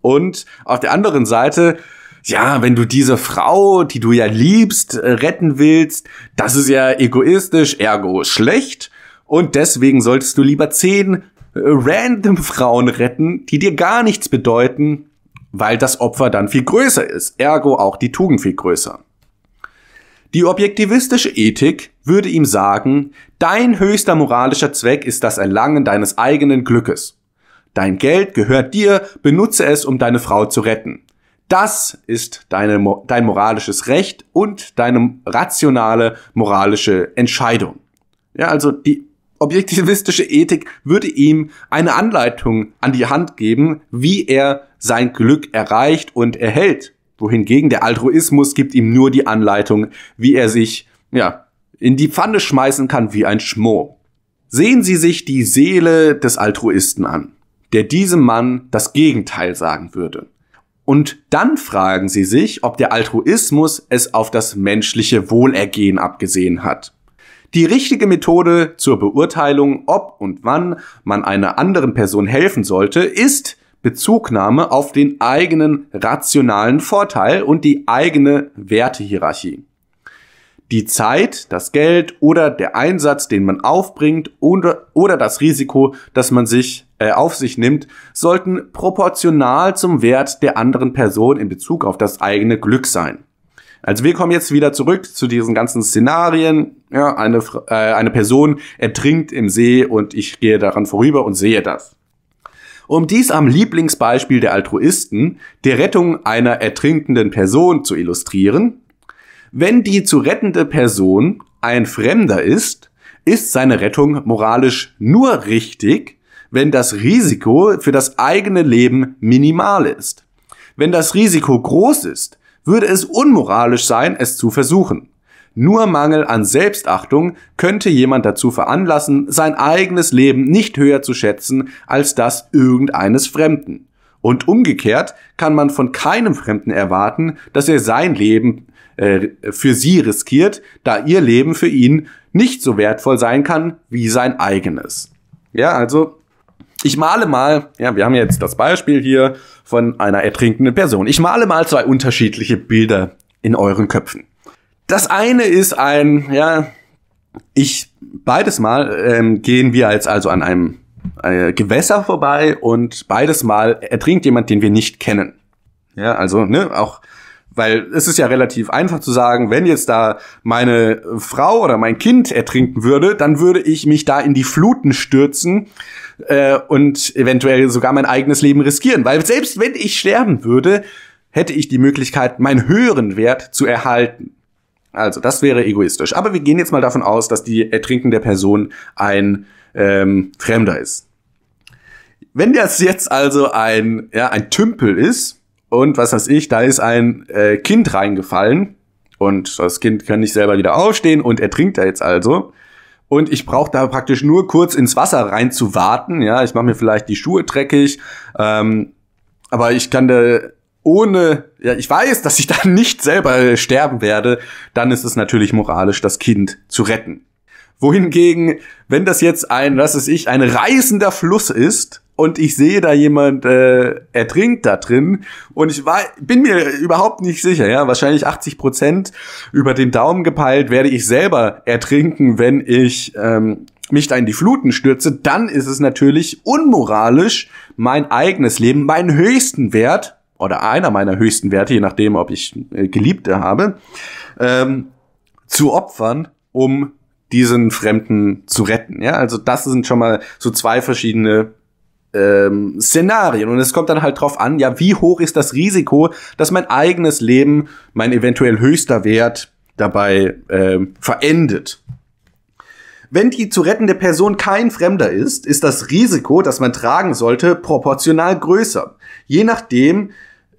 Und auf der anderen Seite, ja, wenn du diese Frau, die du ja liebst, äh, retten willst, das ist ja egoistisch, ergo schlecht. Und deswegen solltest du lieber zehn random Frauen retten, die dir gar nichts bedeuten, weil das Opfer dann viel größer ist, ergo auch die Tugend viel größer. Die objektivistische Ethik würde ihm sagen, dein höchster moralischer Zweck ist das Erlangen deines eigenen Glückes. Dein Geld gehört dir, benutze es, um deine Frau zu retten. Das ist deine, dein moralisches Recht und deine rationale moralische Entscheidung. Ja, also die objektivistische Ethik würde ihm eine Anleitung an die Hand geben, wie er sein Glück erreicht und erhält. Wohingegen der Altruismus gibt ihm nur die Anleitung, wie er sich, ja, in die Pfanne schmeißen kann wie ein Schmo. Sehen Sie sich die Seele des Altruisten an, der diesem Mann das Gegenteil sagen würde. Und dann fragen Sie sich, ob der Altruismus es auf das menschliche Wohlergehen abgesehen hat. Die richtige Methode zur Beurteilung, ob und wann man einer anderen Person helfen sollte, ist Bezugnahme auf den eigenen rationalen Vorteil und die eigene Wertehierarchie. Die Zeit, das Geld oder der Einsatz, den man aufbringt oder, oder das Risiko, das man sich äh, auf sich nimmt, sollten proportional zum Wert der anderen Person in Bezug auf das eigene Glück sein. Also wir kommen jetzt wieder zurück zu diesen ganzen Szenarien. Ja, eine, äh, eine Person ertrinkt im See und ich gehe daran vorüber und sehe das. Um dies am Lieblingsbeispiel der Altruisten, der Rettung einer ertrinkenden Person zu illustrieren, wenn die zu rettende Person ein Fremder ist, ist seine Rettung moralisch nur richtig, wenn das Risiko für das eigene Leben minimal ist. Wenn das Risiko groß ist, würde es unmoralisch sein, es zu versuchen. Nur Mangel an Selbstachtung könnte jemand dazu veranlassen, sein eigenes Leben nicht höher zu schätzen als das irgendeines Fremden. Und umgekehrt kann man von keinem Fremden erwarten, dass er sein Leben äh, für sie riskiert, da ihr Leben für ihn nicht so wertvoll sein kann wie sein eigenes. Ja, also ich male mal, ja, wir haben jetzt das Beispiel hier von einer ertrinkenden Person. Ich male mal zwei unterschiedliche Bilder in euren Köpfen. Das eine ist ein, ja, ich, beides Mal ähm, gehen wir jetzt also an einem äh, Gewässer vorbei und beides Mal ertrinkt jemand, den wir nicht kennen. Ja, also, ne, auch, weil es ist ja relativ einfach zu sagen, wenn jetzt da meine Frau oder mein Kind ertrinken würde, dann würde ich mich da in die Fluten stürzen äh, und eventuell sogar mein eigenes Leben riskieren. Weil selbst wenn ich sterben würde, hätte ich die Möglichkeit, meinen höheren Wert zu erhalten. Also das wäre egoistisch. Aber wir gehen jetzt mal davon aus, dass die ertrinkende Person ein ähm, Fremder ist. Wenn das jetzt also ein, ja, ein Tümpel ist und was weiß ich, da ist ein äh, Kind reingefallen und das Kind kann nicht selber wieder aufstehen und ertrinkt da jetzt also, und ich brauche da praktisch nur kurz ins Wasser rein zu warten. Ja, ich mache mir vielleicht die Schuhe dreckig, ähm, aber ich kann da ohne, ja, ich weiß, dass ich (laughs) da nicht selber sterben werde, dann ist es natürlich moralisch, das Kind zu retten. Wohingegen, wenn das jetzt ein, was ist ich, ein reißender Fluss ist, und ich sehe da jemand äh, ertrinkt da drin und ich war, bin mir überhaupt nicht sicher, ja, wahrscheinlich 80 Prozent über den Daumen gepeilt werde ich selber ertrinken, wenn ich ähm, mich da in die Fluten stürze, dann ist es natürlich unmoralisch, mein eigenes Leben, meinen höchsten Wert oder einer meiner höchsten Werte, je nachdem, ob ich äh, Geliebte habe, ähm, zu opfern, um diesen Fremden zu retten. Ja, also das sind schon mal so zwei verschiedene ähm, Szenarien. Und es kommt dann halt drauf an, ja, wie hoch ist das Risiko, dass mein eigenes Leben, mein eventuell höchster Wert dabei äh, verendet. Wenn die zu rettende Person kein Fremder ist, ist das Risiko, das man tragen sollte, proportional größer, je nachdem,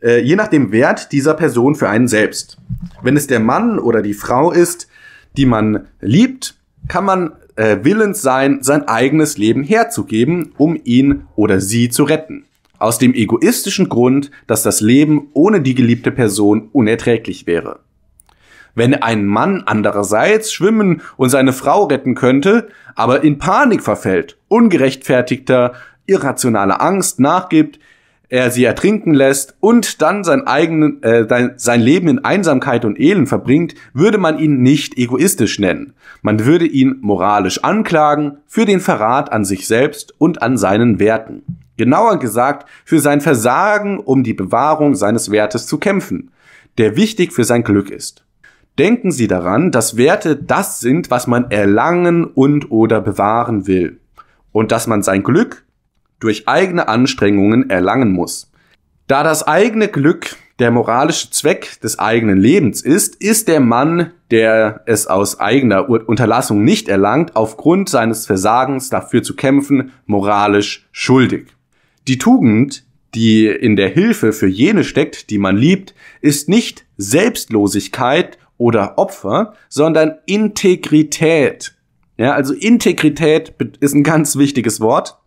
äh, je nach dem Wert dieser Person für einen selbst. Wenn es der Mann oder die Frau ist, die man liebt, kann man äh, willens sein, sein eigenes Leben herzugeben, um ihn oder sie zu retten. Aus dem egoistischen Grund, dass das Leben ohne die geliebte Person unerträglich wäre. Wenn ein Mann andererseits schwimmen und seine Frau retten könnte, aber in Panik verfällt, ungerechtfertigter, irrationaler Angst nachgibt, er sie ertrinken lässt und dann sein, eigenen, äh, sein Leben in Einsamkeit und Elend verbringt, würde man ihn nicht egoistisch nennen. Man würde ihn moralisch anklagen für den Verrat an sich selbst und an seinen Werten. Genauer gesagt, für sein Versagen, um die Bewahrung seines Wertes zu kämpfen, der wichtig für sein Glück ist. Denken Sie daran, dass Werte das sind, was man erlangen und oder bewahren will. Und dass man sein Glück durch eigene Anstrengungen erlangen muss. Da das eigene Glück der moralische Zweck des eigenen Lebens ist, ist der Mann, der es aus eigener Unterlassung nicht erlangt, aufgrund seines Versagens dafür zu kämpfen, moralisch schuldig. Die Tugend, die in der Hilfe für jene steckt, die man liebt, ist nicht Selbstlosigkeit oder Opfer, sondern Integrität. Ja, also Integrität ist ein ganz wichtiges Wort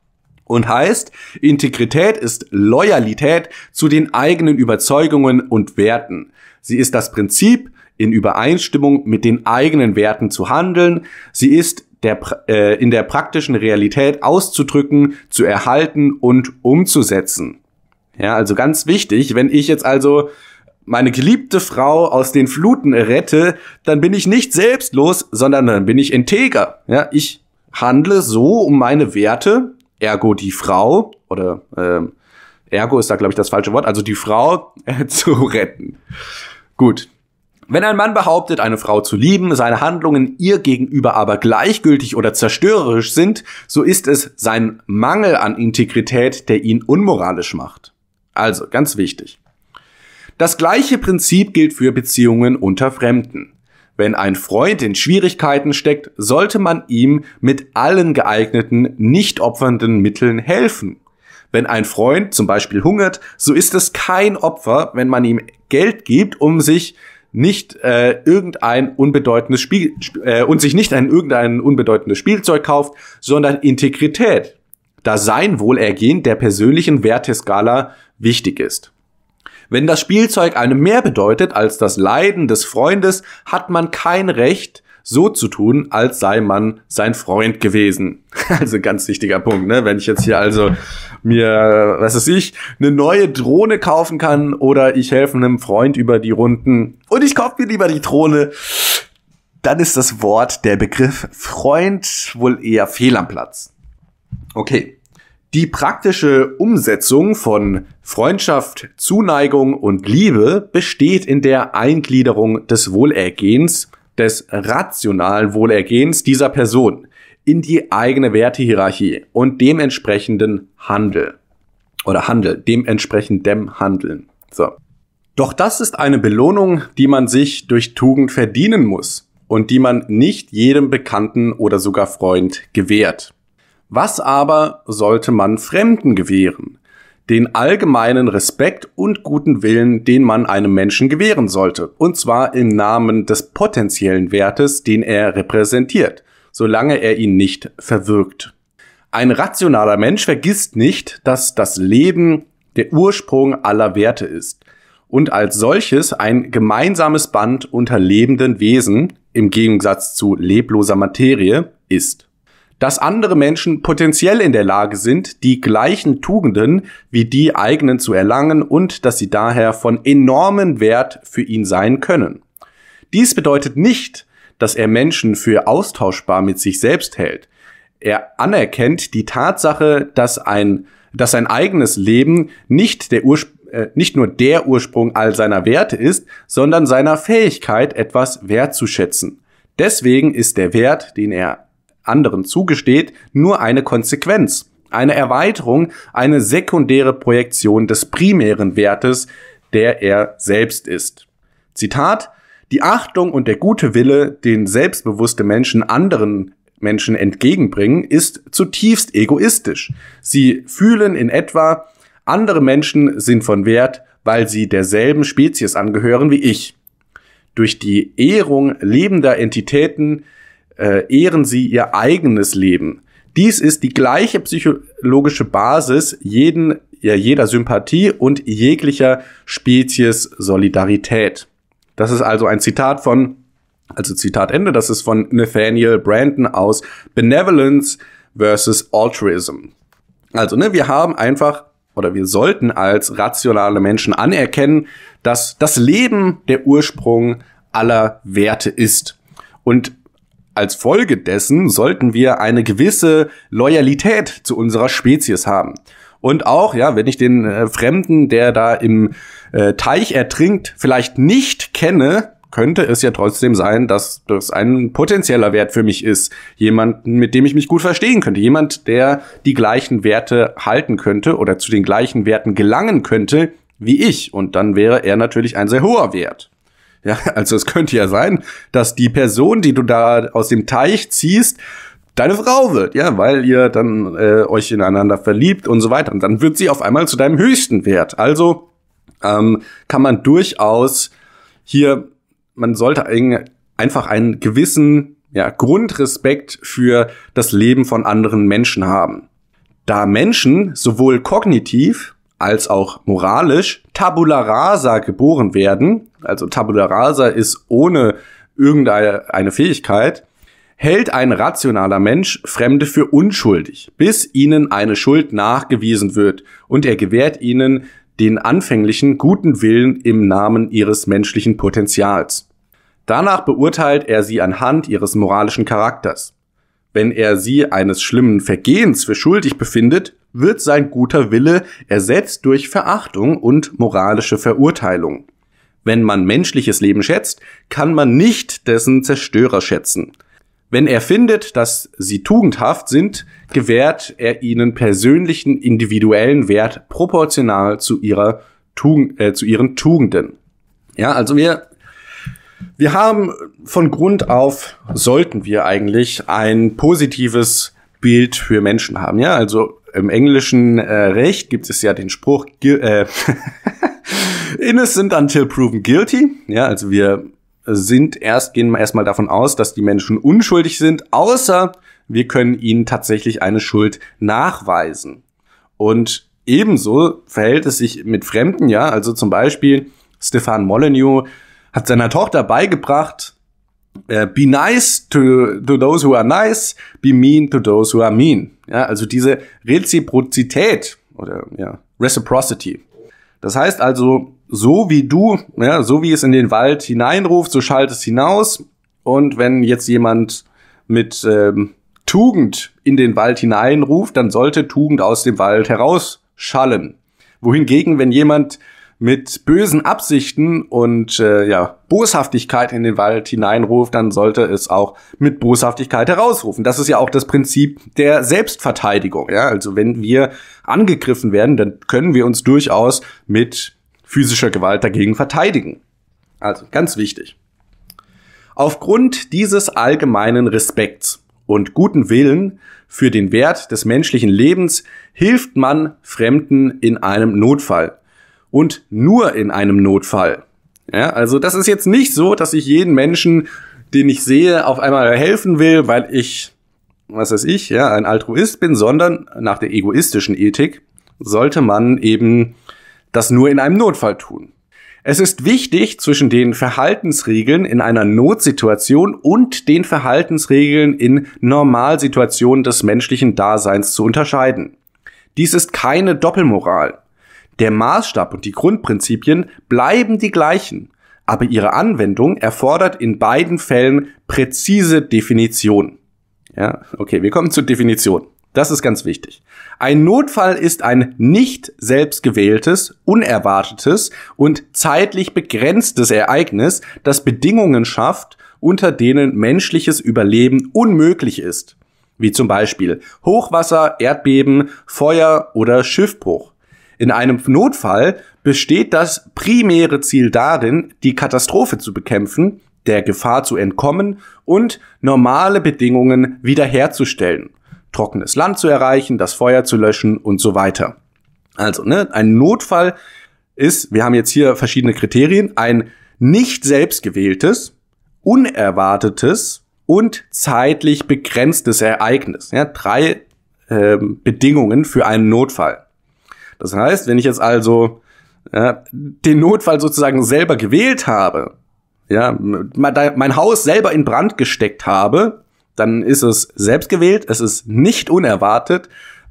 und heißt, Integrität ist Loyalität zu den eigenen Überzeugungen und Werten. Sie ist das Prinzip, in Übereinstimmung mit den eigenen Werten zu handeln. Sie ist der, äh, in der praktischen Realität auszudrücken, zu erhalten und umzusetzen. Ja, also ganz wichtig, wenn ich jetzt also meine geliebte Frau aus den Fluten rette, dann bin ich nicht selbstlos, sondern dann bin ich integer. Ja, ich handle so, um meine Werte ergo die Frau oder ähm, ergo ist da, glaube ich, das falsche Wort, also die Frau äh, (laughs) zu retten. Gut. Wenn ein Mann behauptet, eine Frau zu lieben, seine Handlungen ihr gegenüber aber gleichgültig oder zerstörerisch sind, so ist es sein Mangel an Integrität, der ihn unmoralisch macht. Also, ganz wichtig. Das gleiche Prinzip gilt für Beziehungen unter Fremden. Wenn ein Freund in Schwierigkeiten steckt, sollte man ihm mit allen geeigneten, nicht opfernden Mitteln helfen. Wenn ein Freund zum Beispiel hungert, so ist es kein Opfer, wenn man ihm Geld gibt, um sich nicht äh, irgendein unbedeutendes Spiel äh, und sich nicht ein irgendein unbedeutendes Spielzeug kauft, sondern Integrität, da sein Wohlergehen der persönlichen Werteskala wichtig ist. Wenn das Spielzeug einem mehr bedeutet als das Leiden des Freundes, hat man kein Recht, so zu tun, als sei man sein Freund gewesen. (laughs) Also ganz wichtiger Punkt, ne? Wenn ich jetzt hier also mir, was weiß ich, eine neue Drohne kaufen kann oder ich helfe einem Freund über die Runden und ich kaufe mir lieber die Drohne, dann ist das Wort, der Begriff Freund wohl eher fehl am Platz. Okay. Die praktische Umsetzung von Freundschaft, Zuneigung und Liebe besteht in der Eingliederung des Wohlergehens, des rationalen Wohlergehens dieser Person in die eigene Wertehierarchie und dementsprechenden Handel oder Handel, dementsprechendem Handeln. So. Doch das ist eine Belohnung, die man sich durch Tugend verdienen muss und die man nicht jedem Bekannten oder sogar Freund gewährt. Was aber sollte man Fremden gewähren? Den allgemeinen Respekt und guten Willen, den man einem Menschen gewähren sollte, und zwar im Namen des potenziellen Wertes, den er repräsentiert, solange er ihn nicht verwirkt. Ein rationaler Mensch vergisst nicht, dass das Leben der Ursprung aller Werte ist und als solches ein gemeinsames Band unter lebenden Wesen im Gegensatz zu lebloser Materie ist dass andere Menschen potenziell in der Lage sind, die gleichen Tugenden wie die eigenen zu erlangen und dass sie daher von enormem Wert für ihn sein können. Dies bedeutet nicht, dass er Menschen für austauschbar mit sich selbst hält. Er anerkennt die Tatsache, dass ein, dass sein eigenes Leben nicht der Ursprung äh, nicht nur der Ursprung all seiner Werte ist, sondern seiner Fähigkeit, etwas wertzuschätzen. Deswegen ist der Wert, den er anderen zugesteht, nur eine Konsequenz, eine Erweiterung, eine sekundäre Projektion des primären Wertes, der er selbst ist. Zitat Die Achtung und der gute Wille, den selbstbewusste Menschen anderen Menschen entgegenbringen, ist zutiefst egoistisch. Sie fühlen in etwa, andere Menschen sind von Wert, weil sie derselben Spezies angehören wie ich. Durch die Ehrung lebender Entitäten äh, ehren sie ihr eigenes Leben. Dies ist die gleiche psychologische Basis jeden, ja, jeder Sympathie und jeglicher Spezies Solidarität. Das ist also ein Zitat von, also Zitat Ende, das ist von Nathaniel Brandon aus Benevolence versus Altruism. Also, ne, wir haben einfach oder wir sollten als rationale Menschen anerkennen, dass das Leben der Ursprung aller Werte ist. Und als Folge dessen sollten wir eine gewisse Loyalität zu unserer Spezies haben. Und auch, ja, wenn ich den äh, Fremden, der da im äh, Teich ertrinkt, vielleicht nicht kenne, könnte es ja trotzdem sein, dass das ein potenzieller Wert für mich ist. Jemanden, mit dem ich mich gut verstehen könnte. Jemand, der die gleichen Werte halten könnte oder zu den gleichen Werten gelangen könnte wie ich. Und dann wäre er natürlich ein sehr hoher Wert. Ja, also es könnte ja sein, dass die Person, die du da aus dem Teich ziehst, deine Frau wird, ja, weil ihr dann äh, euch ineinander verliebt und so weiter. Und dann wird sie auf einmal zu deinem höchsten Wert. Also ähm, kann man durchaus hier, man sollte einfach einen gewissen ja, Grundrespekt für das Leben von anderen Menschen haben. Da Menschen sowohl kognitiv als auch moralisch tabula rasa geboren werden, also tabula rasa ist ohne irgendeine Fähigkeit, hält ein rationaler Mensch Fremde für unschuldig, bis ihnen eine Schuld nachgewiesen wird und er gewährt ihnen den anfänglichen guten Willen im Namen ihres menschlichen Potenzials. Danach beurteilt er sie anhand ihres moralischen Charakters. Wenn er sie eines schlimmen Vergehens für schuldig befindet, wird sein guter Wille ersetzt durch Verachtung und moralische Verurteilung. Wenn man menschliches Leben schätzt, kann man nicht dessen Zerstörer schätzen. Wenn er findet, dass sie tugendhaft sind, gewährt er ihnen persönlichen individuellen Wert proportional zu ihrer Tugend, äh, zu ihren Tugenden. Ja, also wir wir haben von Grund auf, sollten wir eigentlich ein positives Bild für Menschen haben. Ja, also im englischen äh, Recht gibt es ja den Spruch, äh, (laughs) innocent until proven guilty. Ja, also wir sind erst, gehen wir erstmal davon aus, dass die Menschen unschuldig sind, außer wir können ihnen tatsächlich eine Schuld nachweisen. Und ebenso verhält es sich mit Fremden, ja, also zum Beispiel Stefan Molyneux, hat seiner Tochter beigebracht, äh, be nice to, to those who are nice, be mean to those who are mean. Ja, also diese Reziprozität oder ja, Reciprocity. Das heißt also, so wie du, ja, so wie es in den Wald hineinruft, so schallt es hinaus. Und wenn jetzt jemand mit ähm, Tugend in den Wald hineinruft, dann sollte Tugend aus dem Wald herausschallen. Wohingegen, wenn jemand mit bösen Absichten und äh, ja, Boshaftigkeit in den Wald hineinruft, dann sollte es auch mit Boshaftigkeit herausrufen. Das ist ja auch das Prinzip der Selbstverteidigung. Ja? Also wenn wir angegriffen werden, dann können wir uns durchaus mit physischer Gewalt dagegen verteidigen. Also ganz wichtig. Aufgrund dieses allgemeinen Respekts und guten Willen für den Wert des menschlichen Lebens hilft man Fremden in einem Notfall und nur in einem Notfall. Ja, also das ist jetzt nicht so, dass ich jeden Menschen, den ich sehe, auf einmal helfen will, weil ich, was weiß ich, ja, ein Altruist bin, sondern nach der egoistischen Ethik sollte man eben das nur in einem Notfall tun. Es ist wichtig, zwischen den Verhaltensregeln in einer Notsituation und den Verhaltensregeln in Normalsituationen des menschlichen Daseins zu unterscheiden. Dies ist keine Doppelmoral. Der Maßstab und die Grundprinzipien bleiben die gleichen, aber ihre Anwendung erfordert in beiden Fällen präzise Definition. Ja, okay, wir kommen zur Definition. Das ist ganz wichtig. Ein Notfall ist ein nicht selbstgewähltes, unerwartetes und zeitlich begrenztes Ereignis, das Bedingungen schafft, unter denen menschliches Überleben unmöglich ist. Wie zum Beispiel Hochwasser, Erdbeben, Feuer oder Schiffbruch. In einem Notfall besteht das primäre Ziel darin, die Katastrophe zu bekämpfen, der Gefahr zu entkommen und normale Bedingungen wiederherzustellen, trockenes Land zu erreichen, das Feuer zu löschen und so weiter. Also, ne, ein Notfall ist, wir haben jetzt hier verschiedene Kriterien, ein nicht selbstgewähltes, unerwartetes und zeitlich begrenztes Ereignis. Ja, drei ähm, Bedingungen für einen Notfall. Das heißt, wenn ich jetzt also ja, den Notfall sozusagen selber gewählt habe, ja, mein Haus selber in Brand gesteckt habe, dann ist es selbst gewählt, es ist nicht unerwartet,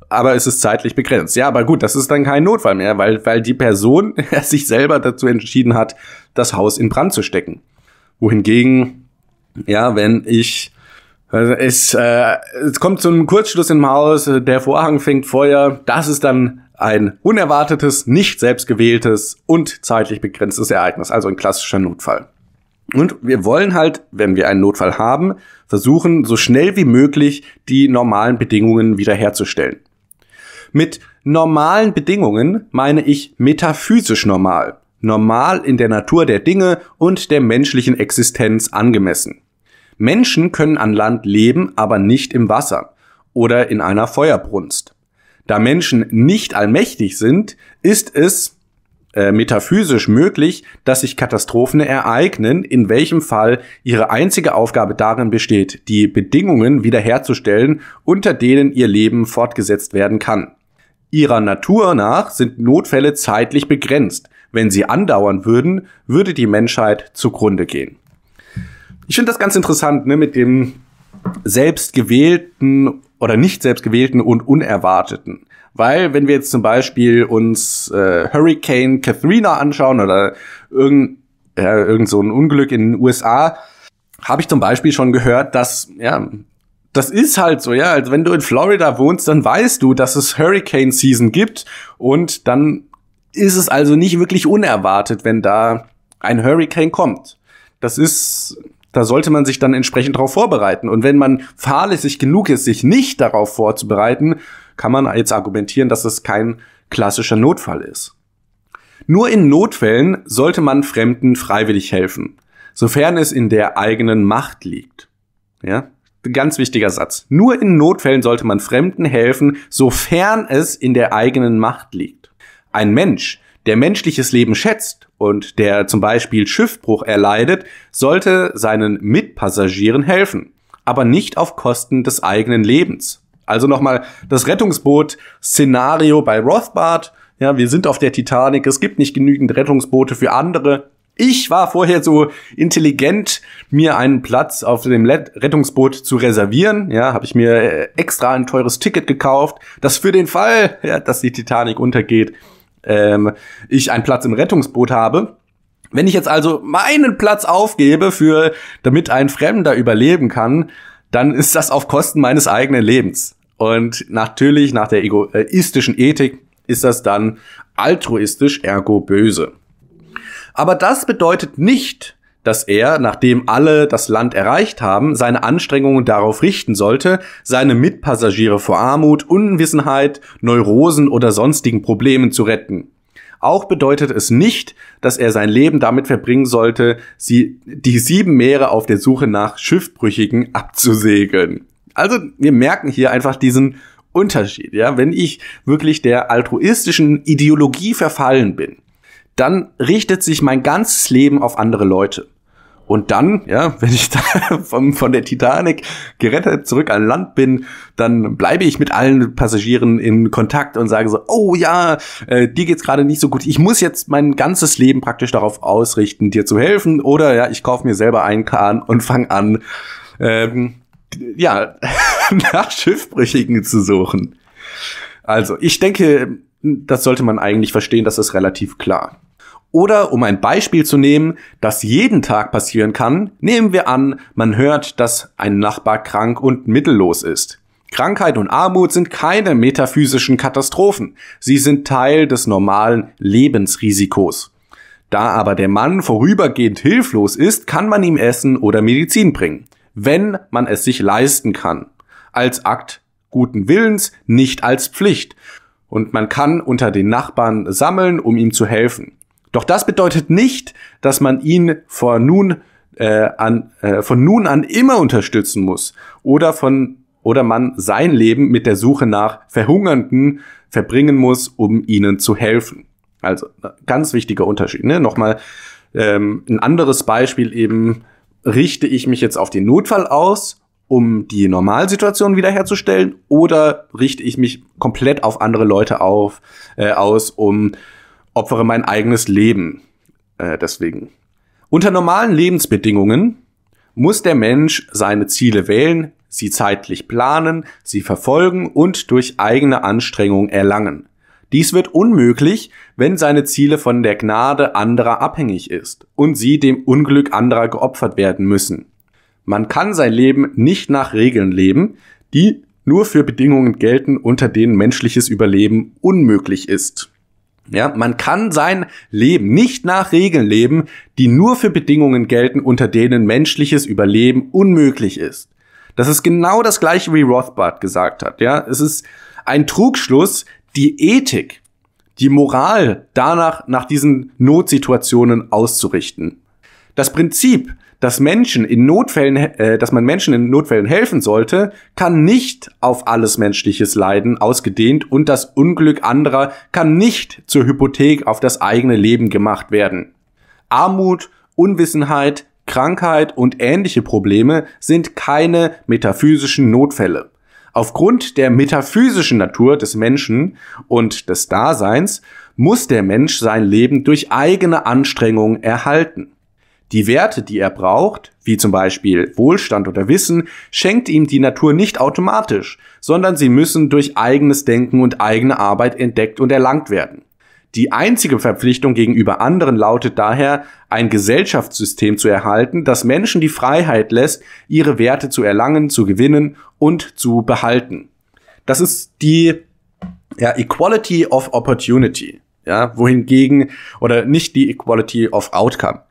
aber es ist zeitlich begrenzt. Ja, aber gut, das ist dann kein Notfall mehr, weil, weil die Person (laughs) sich selber dazu entschieden hat, das Haus in Brand zu stecken. Wohingegen, ja, wenn ich also es, äh, es kommt zu einem Kurzschluss im Haus, der Vorhang fängt Feuer, das ist dann ein unerwartetes, nicht selbstgewähltes und zeitlich begrenztes Ereignis, also ein klassischer Notfall. Und wir wollen halt, wenn wir einen Notfall haben, versuchen, so schnell wie möglich die normalen Bedingungen wiederherzustellen. Mit normalen Bedingungen meine ich metaphysisch normal, normal in der Natur der Dinge und der menschlichen Existenz angemessen. Menschen können an Land leben, aber nicht im Wasser oder in einer Feuerbrunst. Da Menschen nicht allmächtig sind, ist es äh, metaphysisch möglich, dass sich Katastrophen ereignen, in welchem Fall ihre einzige Aufgabe darin besteht, die Bedingungen wiederherzustellen, unter denen ihr Leben fortgesetzt werden kann. Ihrer Natur nach sind Notfälle zeitlich begrenzt. Wenn sie andauern würden, würde die Menschheit zugrunde gehen. Ich finde das ganz interessant, ne, mit dem selbstgewählten oder nicht selbstgewählten und unerwarteten. Weil wenn wir jetzt zum Beispiel uns äh, Hurricane Katrina anschauen oder irgendein ja, irgend so ein Unglück in den USA, habe ich zum Beispiel schon gehört, dass ja das ist halt so, ja. Also wenn du in Florida wohnst, dann weißt du, dass es Hurricane Season gibt und dann ist es also nicht wirklich unerwartet, wenn da ein Hurricane kommt. Das ist da sollte man sich dann entsprechend darauf vorbereiten. Und wenn man fahrlässig genug ist, sich nicht darauf vorzubereiten, kann man jetzt argumentieren, dass es kein klassischer Notfall ist. Nur in Notfällen sollte man Fremden freiwillig helfen, sofern es in der eigenen Macht liegt. Ja? Ganz wichtiger Satz. Nur in Notfällen sollte man Fremden helfen, sofern es in der eigenen Macht liegt. Ein Mensch, der menschliches Leben schätzt und der zum Beispiel Schiffbruch erleidet, sollte seinen Mitpassagieren helfen, aber nicht auf Kosten des eigenen Lebens. Also nochmal das Rettungsboot-Szenario bei Rothbard. Ja, wir sind auf der Titanic, es gibt nicht genügend Rettungsboote für andere. Ich war vorher so intelligent, mir einen Platz auf dem Rettungsboot zu reservieren. Ja, habe ich mir äh, extra ein teures Ticket gekauft, das für den Fall, ja, dass die Titanic untergeht, ähm, ich einen Platz im Rettungsboot habe. Wenn ich jetzt also meinen Platz aufgebe für, damit ein Fremder überleben kann, dann ist das auf Kosten meines eigenen Lebens. Und natürlich nach der egoistischen Ethik ist das dann altruistisch, ergo böse. Aber das bedeutet nicht, dass er, nachdem alle das Land erreicht haben, seine Anstrengungen darauf richten sollte, seine Mitpassagiere vor Armut, Unwissenheit, Neurosen oder sonstigen Problemen zu retten. Auch bedeutet es nicht, dass er sein Leben damit verbringen sollte, sie, die sieben Meere auf der Suche nach Schiffbrüchigen abzusegeln. Also wir merken hier einfach diesen Unterschied. Ja? Wenn ich wirklich der altruistischen Ideologie verfallen bin, dann richtet sich mein ganzes Leben auf andere Leute. Und dann, ja, (laughs) wenn ich da vom, von der Titanic gerettet zurück an Land bin, dann bleibe ich mit allen Passagieren in Kontakt und sage so, oh ja, äh, dir geht's gerade nicht so gut. Ich muss jetzt mein ganzes Leben praktisch darauf ausrichten, dir zu helfen. Oder ja, ich kaufe mir selber einen Kahn und fange an, ähm, ja, (laughs) nach Schiffbrüchigen zu suchen. Also, ich denke, das sollte man eigentlich verstehen, das ist relativ klar. Oder um ein Beispiel zu nehmen, das jeden Tag passieren kann, nehmen wir an, man hört, dass ein Nachbar krank und mittellos ist. Krankheit und Armut sind keine metaphysischen Katastrophen, sie sind Teil des normalen Lebensrisikos. Da aber der Mann vorübergehend hilflos ist, kann man ihm Essen oder Medizin bringen, wenn man es sich leisten kann. Als Akt guten Willens, nicht als Pflicht. Und man kann unter den Nachbarn sammeln, um ihm zu helfen. Doch das bedeutet nicht, dass man ihn vor nun äh, an, äh, von nun an immer unterstützen muss oder von oder man sein Leben mit der Suche nach Verhungernden verbringen muss, um ihnen zu helfen. Also äh, ganz wichtiger Unterschied. Ne? Nochmal ähm, ein anderes Beispiel eben richte ich mich jetzt auf den Notfall aus, um die Normalsituation wiederherzustellen, oder richte ich mich komplett auf andere Leute auf, äh, aus, um opfere mein eigenes Leben. Äh, deswegen. Unter normalen Lebensbedingungen muss der Mensch seine Ziele wählen, sie zeitlich planen, sie verfolgen und durch eigene Anstrengung erlangen. Dies wird unmöglich, wenn seine Ziele von der Gnade anderer abhängig ist und sie dem Unglück anderer geopfert werden müssen. Man kann sein Leben nicht nach Regeln leben, die nur für Bedingungen gelten, unter denen menschliches Überleben unmöglich ist. Ja, man kann sein Leben nicht nach Regeln leben, die nur für Bedingungen gelten, unter denen menschliches Überleben unmöglich ist. Das ist genau das gleiche, wie Rothbard gesagt hat. Ja, es ist ein Trugschluss, die Ethik, die Moral danach, nach diesen Notsituationen auszurichten. Das Prinzip, dass Menschen in Notfällen, äh, dass man Menschen in Notfällen helfen sollte, kann nicht auf alles menschliches Leiden ausgedehnt und das Unglück anderer kann nicht zur Hypothek auf das eigene Leben gemacht werden. Armut, Unwissenheit, Krankheit und ähnliche Probleme sind keine metaphysischen Notfälle. Aufgrund der metaphysischen Natur des Menschen und des Daseins muss der Mensch sein Leben durch eigene Anstrengungen erhalten. Die Werte, die er braucht, wie zum Beispiel Wohlstand oder Wissen, schenkt ihm die Natur nicht automatisch, sondern sie müssen durch eigenes Denken und eigene Arbeit entdeckt und erlangt werden. Die einzige Verpflichtung gegenüber anderen lautet daher, ein Gesellschaftssystem zu erhalten, das Menschen die Freiheit lässt, ihre Werte zu erlangen, zu gewinnen und zu behalten. Das ist die ja, Equality of Opportunity. Ja, wohingegen, oder nicht die Equality of Outcome.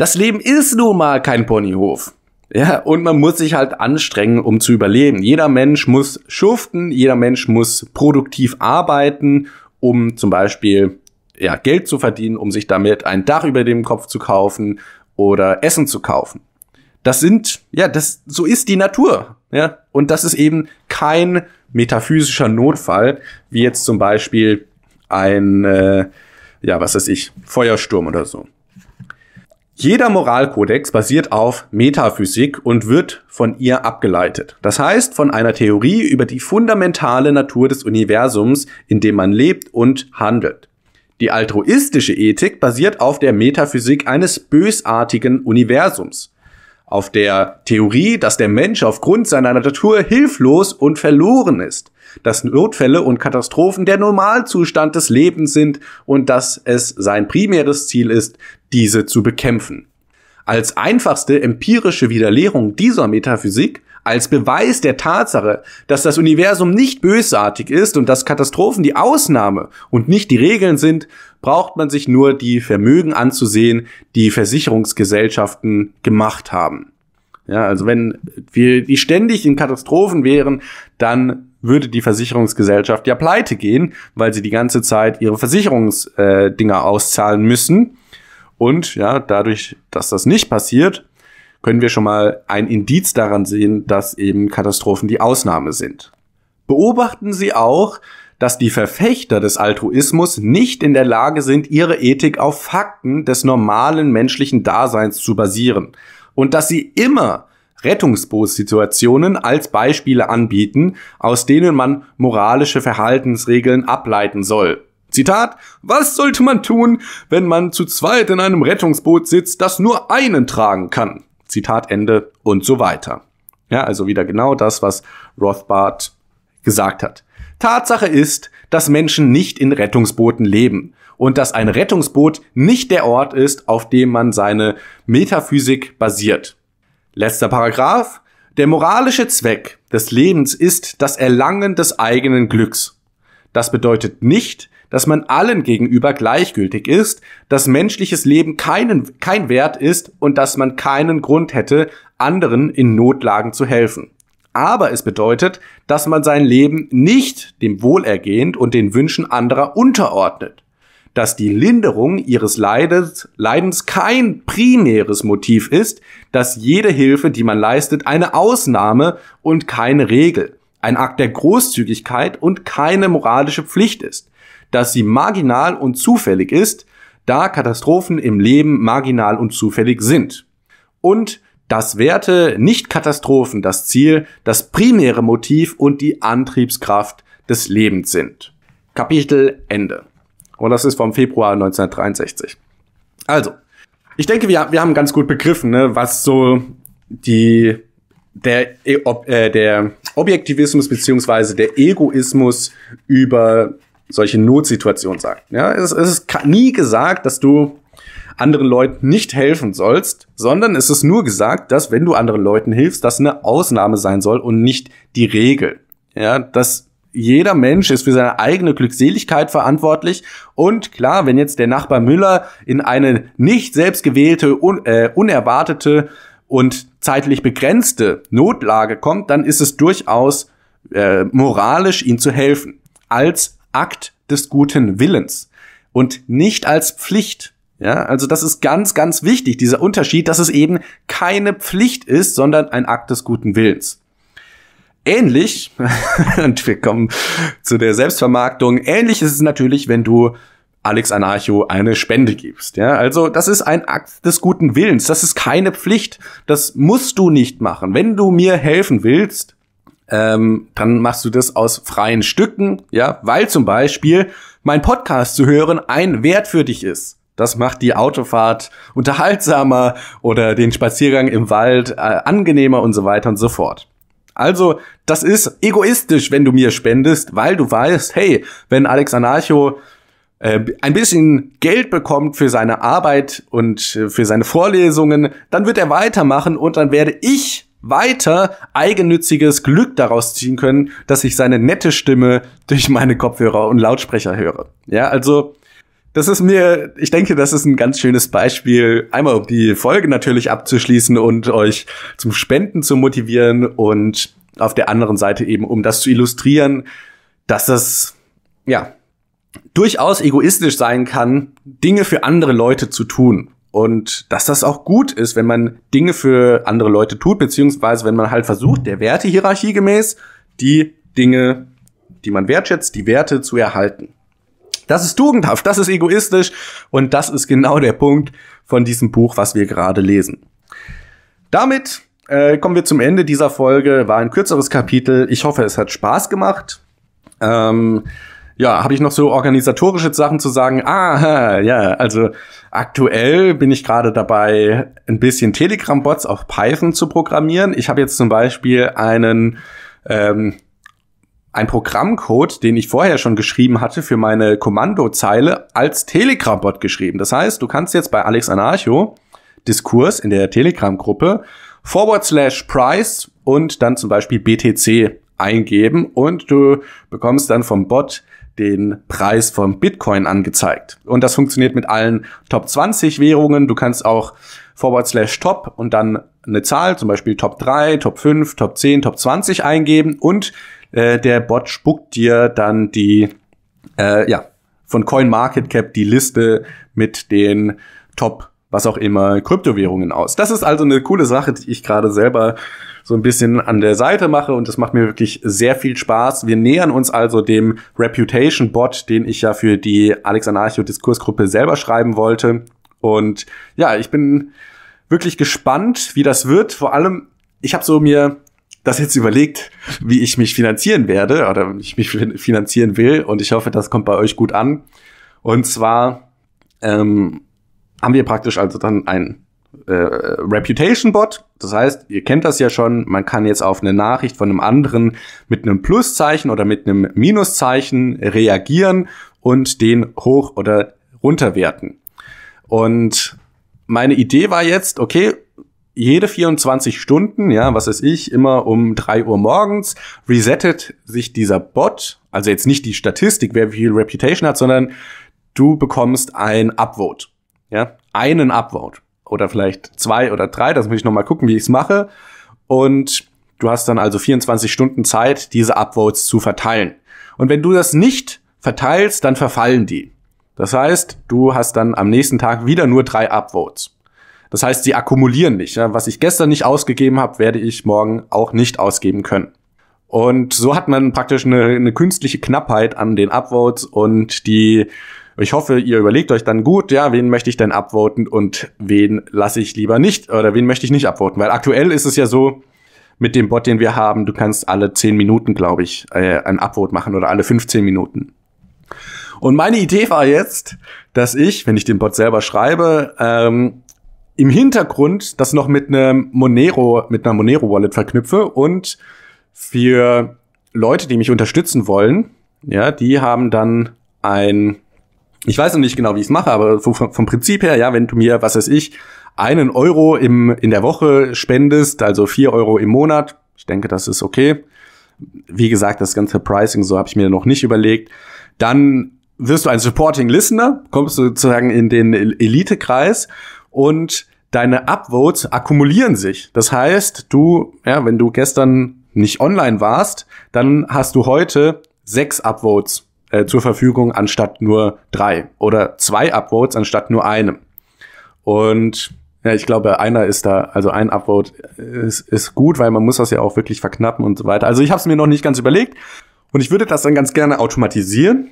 Das Leben ist nun mal kein Ponyhof. Ja, und man muss sich halt anstrengen, um zu überleben. Jeder Mensch muss schuften, jeder Mensch muss produktiv arbeiten, um zum Beispiel ja, Geld zu verdienen, um sich damit ein Dach über dem Kopf zu kaufen oder Essen zu kaufen. Das sind, ja, das, so ist die Natur. Ja, und das ist eben kein metaphysischer Notfall, wie jetzt zum Beispiel ein, äh, ja, was weiß ich, Feuersturm oder so. Jeder Moralkodex basiert auf Metaphysik und wird von ihr abgeleitet. Das heißt, von einer Theorie über die fundamentale Natur des Universums, in dem man lebt und handelt. Die altruistische Ethik basiert auf der Metaphysik eines bösartigen Universums. Auf der Theorie, dass der Mensch aufgrund seiner Natur hilflos und verloren ist, dass Notfälle und Katastrophen der Normalzustand des Lebens sind und dass es sein primäres Ziel ist, diese zu bekämpfen. Als einfachste empirische Widerlegung dieser Metaphysik als Beweis der Tatsache, dass das Universum nicht bösartig ist und dass Katastrophen die Ausnahme und nicht die Regeln sind, braucht man sich nur die Vermögen anzusehen, die Versicherungsgesellschaften gemacht haben. Ja, also wenn wir die ständig in Katastrophen wären, dann würde die Versicherungsgesellschaft ja pleite gehen, weil sie die ganze Zeit ihre Versicherungsdinger äh, auszahlen müssen. Und ja, dadurch, dass das nicht passiert, können wir schon mal ein Indiz daran sehen, dass eben Katastrophen die Ausnahme sind. Beobachten Sie auch, dass die Verfechter des Altruismus nicht in der Lage sind, ihre Ethik auf Fakten des normalen menschlichen Daseins zu basieren und dass sie immer Rettungsbootsituationen als Beispiele anbieten, aus denen man moralische Verhaltensregeln ableiten soll. Zitat, was sollte man tun, wenn man zu zweit in einem Rettungsboot sitzt, das nur einen tragen kann? Zitat Ende und so weiter. Ja, also wieder genau das, was Rothbard gesagt hat. Tatsache ist, dass Menschen nicht in Rettungsbooten leben und dass ein Rettungsboot nicht der Ort ist, auf dem man seine Metaphysik basiert. Letzter Paragraph. Der moralische Zweck des Lebens ist das Erlangen des eigenen Glücks. Das bedeutet nicht, dass man allen gegenüber gleichgültig ist, dass menschliches Leben keinen, kein Wert ist und dass man keinen Grund hätte, anderen in Notlagen zu helfen. Aber es bedeutet, dass man sein Leben nicht dem Wohlergehen und den Wünschen anderer unterordnet. Dass die Linderung ihres Leides, Leidens kein primäres Motiv ist, dass jede Hilfe, die man leistet, eine Ausnahme und keine Regel, ein Akt der Großzügigkeit und keine moralische Pflicht ist dass sie marginal und zufällig ist, da Katastrophen im Leben marginal und zufällig sind. Und dass Werte, nicht Katastrophen, das Ziel, das primäre Motiv und die Antriebskraft des Lebens sind. Kapitel Ende. Und das ist vom Februar 1963. Also, ich denke, wir, wir haben ganz gut begriffen, ne, was so die, der, e-, äh, der Objektivismus beziehungsweise der Egoismus über solche Notsituationen sagen. Ja, es, es ist nie gesagt, dass du anderen Leuten nicht helfen sollst, sondern es ist nur gesagt, dass wenn du anderen Leuten hilfst, das eine Ausnahme sein soll und nicht die Regel. Ja, dass jeder Mensch ist für seine eigene Glückseligkeit verantwortlich. Und klar, wenn jetzt der Nachbar Müller in eine nicht selbstgewählte, un äh, unerwartete und zeitlich begrenzte Notlage kommt, dann ist es durchaus äh, moralisch, ihm zu helfen, als Akt des guten Willens und nicht als Pflicht. Ja, also das ist ganz, ganz wichtig, dieser Unterschied, dass es eben keine Pflicht ist, sondern ein Akt des guten Willens. Ähnlich, (laughs) und wir kommen zu der Selbstvermarktung, ähnlich ist es natürlich, wenn du Alex Anarcho eine Spende gibst. Ja, also das ist ein Akt des guten Willens. Das ist keine Pflicht. Das musst du nicht machen. Wenn du mir helfen willst, ähm, dann machst du das aus freien Stücken, ja, weil zum Beispiel mein Podcast zu hören ein Wert für dich ist. Das macht die Autofahrt unterhaltsamer oder den Spaziergang im Wald äh, angenehmer und so weiter und so fort. Also, das ist egoistisch, wenn du mir spendest, weil du weißt, hey, wenn Alex Anarcho äh, ein bisschen Geld bekommt für seine Arbeit und äh, für seine Vorlesungen, dann wird er weitermachen und dann werde ich weiter eigennütziges Glück daraus ziehen können, dass ich seine nette Stimme durch meine Kopfhörer und Lautsprecher höre. Ja, also das ist mir, ich denke, das ist ein ganz schönes Beispiel, einmal um die Folge natürlich abzuschließen und euch zum Spenden zu motivieren und auf der anderen Seite eben, um das zu illustrieren, dass das, ja, durchaus egoistisch sein kann, Dinge für andere Leute zu tun und dass das auch gut ist, wenn man Dinge für andere Leute tut, beziehungsweise wenn man halt versucht, der Wertehierarchie gemäß die Dinge, die man wertschätzt, die Werte zu erhalten. Das ist tugendhaft, das ist egoistisch und das ist genau der Punkt von diesem Buch, was wir gerade lesen. Damit äh, kommen wir zum Ende dieser Folge. War ein kürzeres Kapitel. Ich hoffe, es hat Spaß gemacht. Ähm, ja, habe ich noch so organisatorische Sachen zu sagen? Ah, (laughs) ja, also Aktuell bin ich gerade dabei, ein bisschen Telegram-Bots auf Python zu programmieren. Ich habe jetzt zum Beispiel einen ähm, ein Programmcode, den ich vorher schon geschrieben hatte für meine Kommandozeile als Telegram-Bot geschrieben. Das heißt, du kannst jetzt bei Alex Anarcho Diskurs in der Telegram-Gruppe forward slash price und dann zum Beispiel BTC eingeben und du bekommst dann vom Bot den Preis von Bitcoin angezeigt. Und das funktioniert mit allen Top 20 Währungen. Du kannst auch forward slash top und dann eine Zahl, zum Beispiel Top 3, Top 5, Top 10, Top 20 eingeben und äh, der Bot spuckt dir dann die, äh, ja, von CoinMarketCap die Liste mit den Top, was auch immer, Kryptowährungen aus. Das ist also eine coole Sache, die ich gerade selber so ein bisschen an der Seite mache und das macht mir wirklich sehr viel Spaß. Wir nähern uns also dem Reputation-Bot, den ich ja für die Alex Anarcho-Diskursgruppe selber schreiben wollte. Und ja, ich bin wirklich gespannt, wie das wird. Vor allem, ich habe so mir das jetzt überlegt, wie ich mich finanzieren werde oder wie ich mich finanzieren will. Und ich hoffe, das kommt bei euch gut an. Und zwar ähm, haben wir praktisch also dann ein äh, Reputation-Bot. Das heißt, ihr kennt das ja schon, man kann jetzt auf eine Nachricht von einem anderen mit einem Pluszeichen oder mit einem Minuszeichen reagieren und den hoch oder runterwerten. Und meine Idee war jetzt, okay, jede 24 Stunden, ja, was weiß ich, immer um 3 Uhr morgens, resettet sich dieser Bot, also jetzt nicht die Statistik, wer viel Reputation hat, sondern du bekommst ein Upvote. Ja, einen Upvote oder vielleicht zwei oder drei, das muss ich nochmal gucken, wie ich es mache. Und du hast dann also 24 Stunden Zeit, diese Upvotes zu verteilen. Und wenn du das nicht verteilst, dann verfallen die. Das heißt, du hast dann am nächsten Tag wieder nur drei Upvotes. Das heißt, sie akkumulieren nicht. Was ich gestern nicht ausgegeben habe, werde ich morgen auch nicht ausgeben können. Und so hat man praktisch eine, eine künstliche Knappheit an den Upvotes und die ich hoffe, ihr überlegt euch dann gut, ja, wen möchte ich denn abvoten und wen lasse ich lieber nicht oder wen möchte ich nicht abvoten. Weil aktuell ist es ja so, mit dem Bot, den wir haben, du kannst alle 10 Minuten, glaube ich, äh, ein Upvote machen oder alle 15 Minuten. Und meine Idee war jetzt, dass ich, wenn ich den Bot selber schreibe, ähm, im Hintergrund das noch mit einem Monero, mit einer Monero-Wallet verknüpfe und für Leute, die mich unterstützen wollen, ja, die haben dann ein ich weiß noch nicht genau, wie ich es mache, aber so vom, vom, Prinzip her, ja, wenn du mir, was weiß ich, einen Euro im, in der Woche spendest, also vier Euro im Monat, ich denke, das ist okay. Wie gesagt, das ganze Pricing, so habe ich mir noch nicht überlegt. Dann wirst du ein Supporting Listener, kommst du sozusagen in den Elite-Kreis und deine Upvotes akkumulieren sich. Das heißt, du, ja, wenn du gestern nicht online warst, dann hast du heute sechs Upvotes äh, zur Verfügung anstatt nur drei oder zwei Upvotes anstatt nur einem. Und ja, ich glaube, einer ist da, also ein Upvote ist, ist gut, weil man muss das ja auch wirklich verknappen und so weiter. Also ich habe es mir noch nicht ganz überlegt und ich würde das dann ganz gerne automatisieren,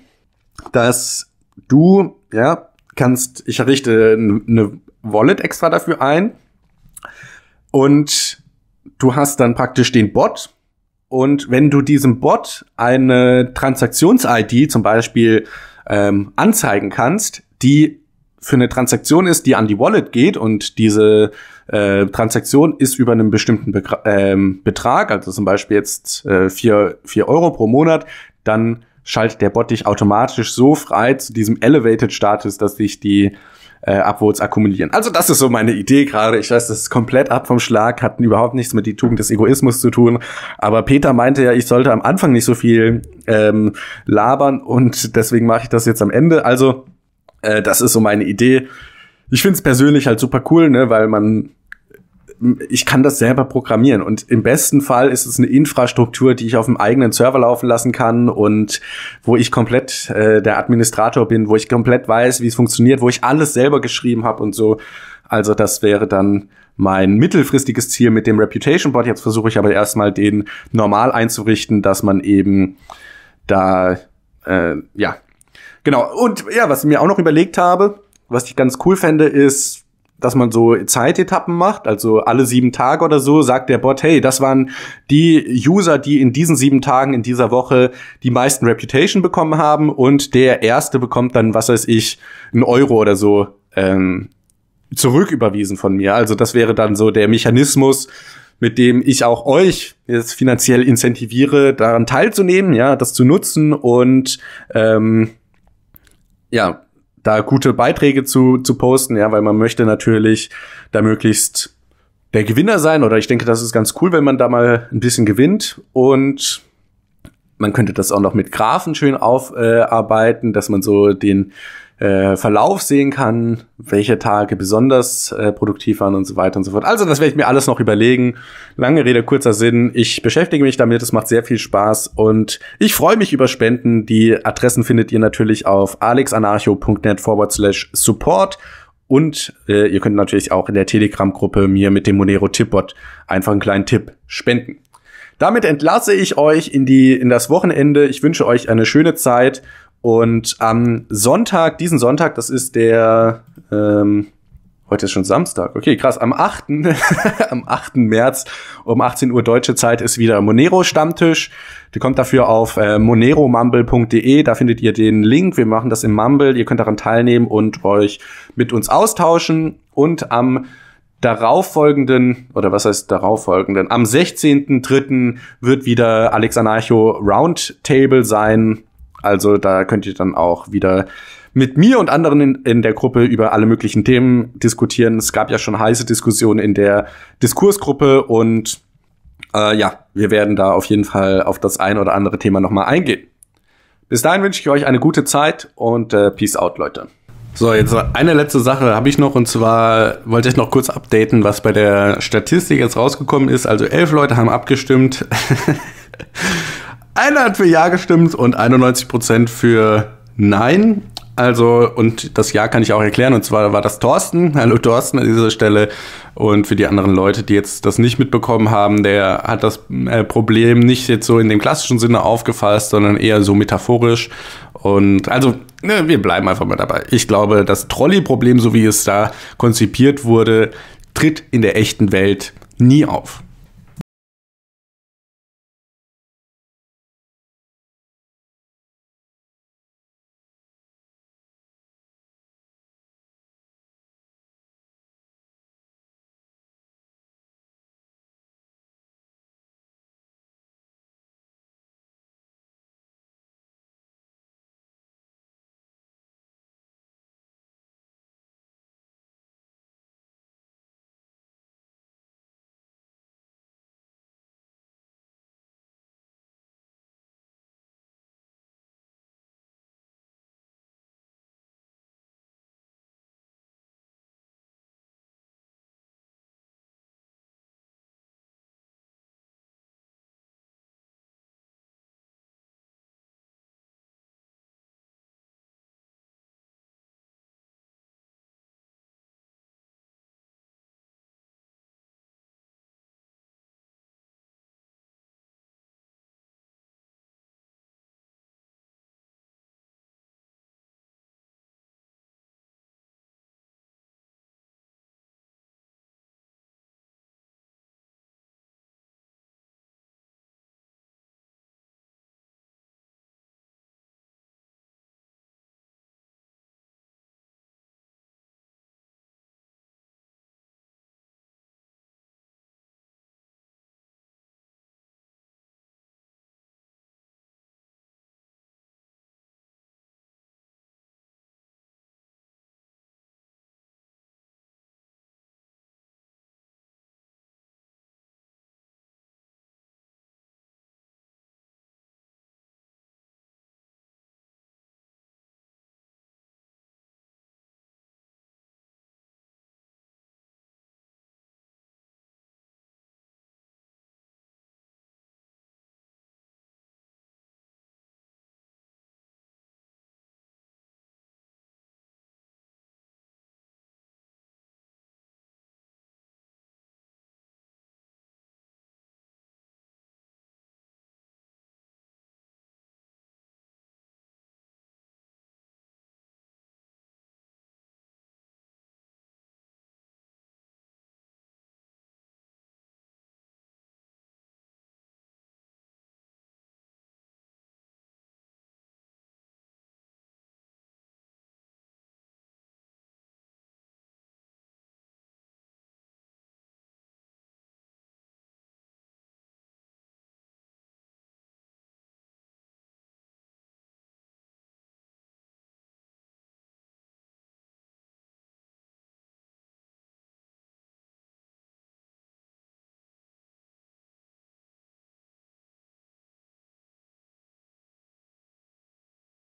dass du, ja, kannst, ich richte eine Wallet extra dafür ein und du hast dann praktisch den Bot, und wenn du diesem Bot eine Transaktions-ID zum Beispiel ähm, anzeigen kannst, die für eine Transaktion ist, die an die Wallet geht und diese äh, Transaktion ist über einen bestimmten Be ähm, Betrag, also zum Beispiel jetzt äh, vier vier Euro pro Monat, dann schaltet der Bot dich automatisch so frei zu diesem Elevated-Status, dass dich die äh, Upvotes akkumulieren. Also das ist so meine Idee gerade. Ich weiß, das ist komplett ab vom Schlag, hat überhaupt nichts mit die Tugend des Egoismus zu tun. Aber Peter meinte ja, ich sollte am Anfang nicht so viel ähm, labern und deswegen mache ich das jetzt am Ende. Also äh, das ist so meine Idee. Ich find's persönlich halt super cool, ne, weil man ich kann das selber programmieren. Und im besten Fall ist es eine Infrastruktur, die ich auf dem eigenen Server laufen lassen kann und wo ich komplett äh, der Administrator bin, wo ich komplett weiß, wie es funktioniert, wo ich alles selber geschrieben habe und so. Also das wäre dann mein mittelfristiges Ziel mit dem Reputation Bot. Jetzt versuche ich aber erstmal den normal einzurichten, dass man eben da, äh, ja, genau. Und ja, was ich mir auch noch überlegt habe, was ich ganz cool fände, ist, dass man so Zeitetappen macht, also alle sieben Tage oder so, sagt der Bot, hey, das waren die User, die in diesen sieben Tagen in dieser Woche die meisten Reputation bekommen haben und der erste bekommt dann, was weiß ich, einen Euro oder so ähm, zurücküberwiesen von mir. Also das wäre dann so der Mechanismus, mit dem ich auch euch jetzt finanziell incentiviere, daran teilzunehmen, ja, das zu nutzen und ähm, ja, da gute Beiträge zu, zu posten, ja, weil man möchte natürlich da möglichst der Gewinner sein oder ich denke, das ist ganz cool, wenn man da mal ein bisschen gewinnt und man könnte das auch noch mit Graphen schön aufarbeiten, äh, dass man so den äh, Verlauf sehen kann, welche Tage besonders äh, produktiv waren und so weiter und so fort. Also das werde ich mir alles noch überlegen. Lange Rede, kurzer Sinn. Ich beschäftige mich damit, es macht sehr viel Spaß und ich freue mich über Spenden. Die Adressen findet ihr natürlich auf alexanarcho.net forward slash support und äh, ihr könnt natürlich auch in der Telegram-Gruppe mir mit dem Monero Tippbot einfach einen kleinen Tipp spenden. Damit entlasse ich euch in die in das Wochenende. Ich wünsche euch eine schöne Zeit und am Sonntag, diesen Sonntag, das ist der, ähm, heute ist schon Samstag, okay, krass, am 8., (laughs) am 8. März um 18 Uhr deutsche Zeit ist wieder Monero-Stammtisch. Die kommt dafür auf äh, moneromumble.de, da findet ihr den Link. Wir machen das im Mumble, ihr könnt daran teilnehmen und euch mit uns austauschen. Und am darauffolgenden, oder was heißt darauffolgenden, am 16.3. wird wieder Alex Anarcho Roundtable sein also da könnt ihr dann auch wieder mit mir und anderen in, in, der Gruppe über alle möglichen Themen diskutieren. Es gab ja schon heiße Diskussionen in der Diskursgruppe und äh, ja, wir werden da auf jeden Fall auf das ein oder andere Thema nochmal eingehen. Bis dahin wünsche ich euch eine gute Zeit und äh, Peace out, Leute. So, jetzt eine letzte Sache habe ich noch und zwar wollte ich noch kurz updaten, was bei der Statistik jetzt rausgekommen ist. Also elf Leute haben abgestimmt. (laughs) Einer hat für Ja gestimmt und 91% für Nein. Also, und das Ja kann ich auch erklären. Und zwar war das Thorsten. (laughs) Hallo Thorsten an dieser Stelle. Und für die anderen Leute, die jetzt das nicht mitbekommen haben, der hat das äh, Problem nicht jetzt so in dem klassischen Sinne aufgefasst, sondern eher so metaphorisch. Und also, ne, wir bleiben einfach mal dabei. Ich glaube, das Trolley-Problem, so wie es da konzipiert wurde, tritt in der echten Welt nie auf.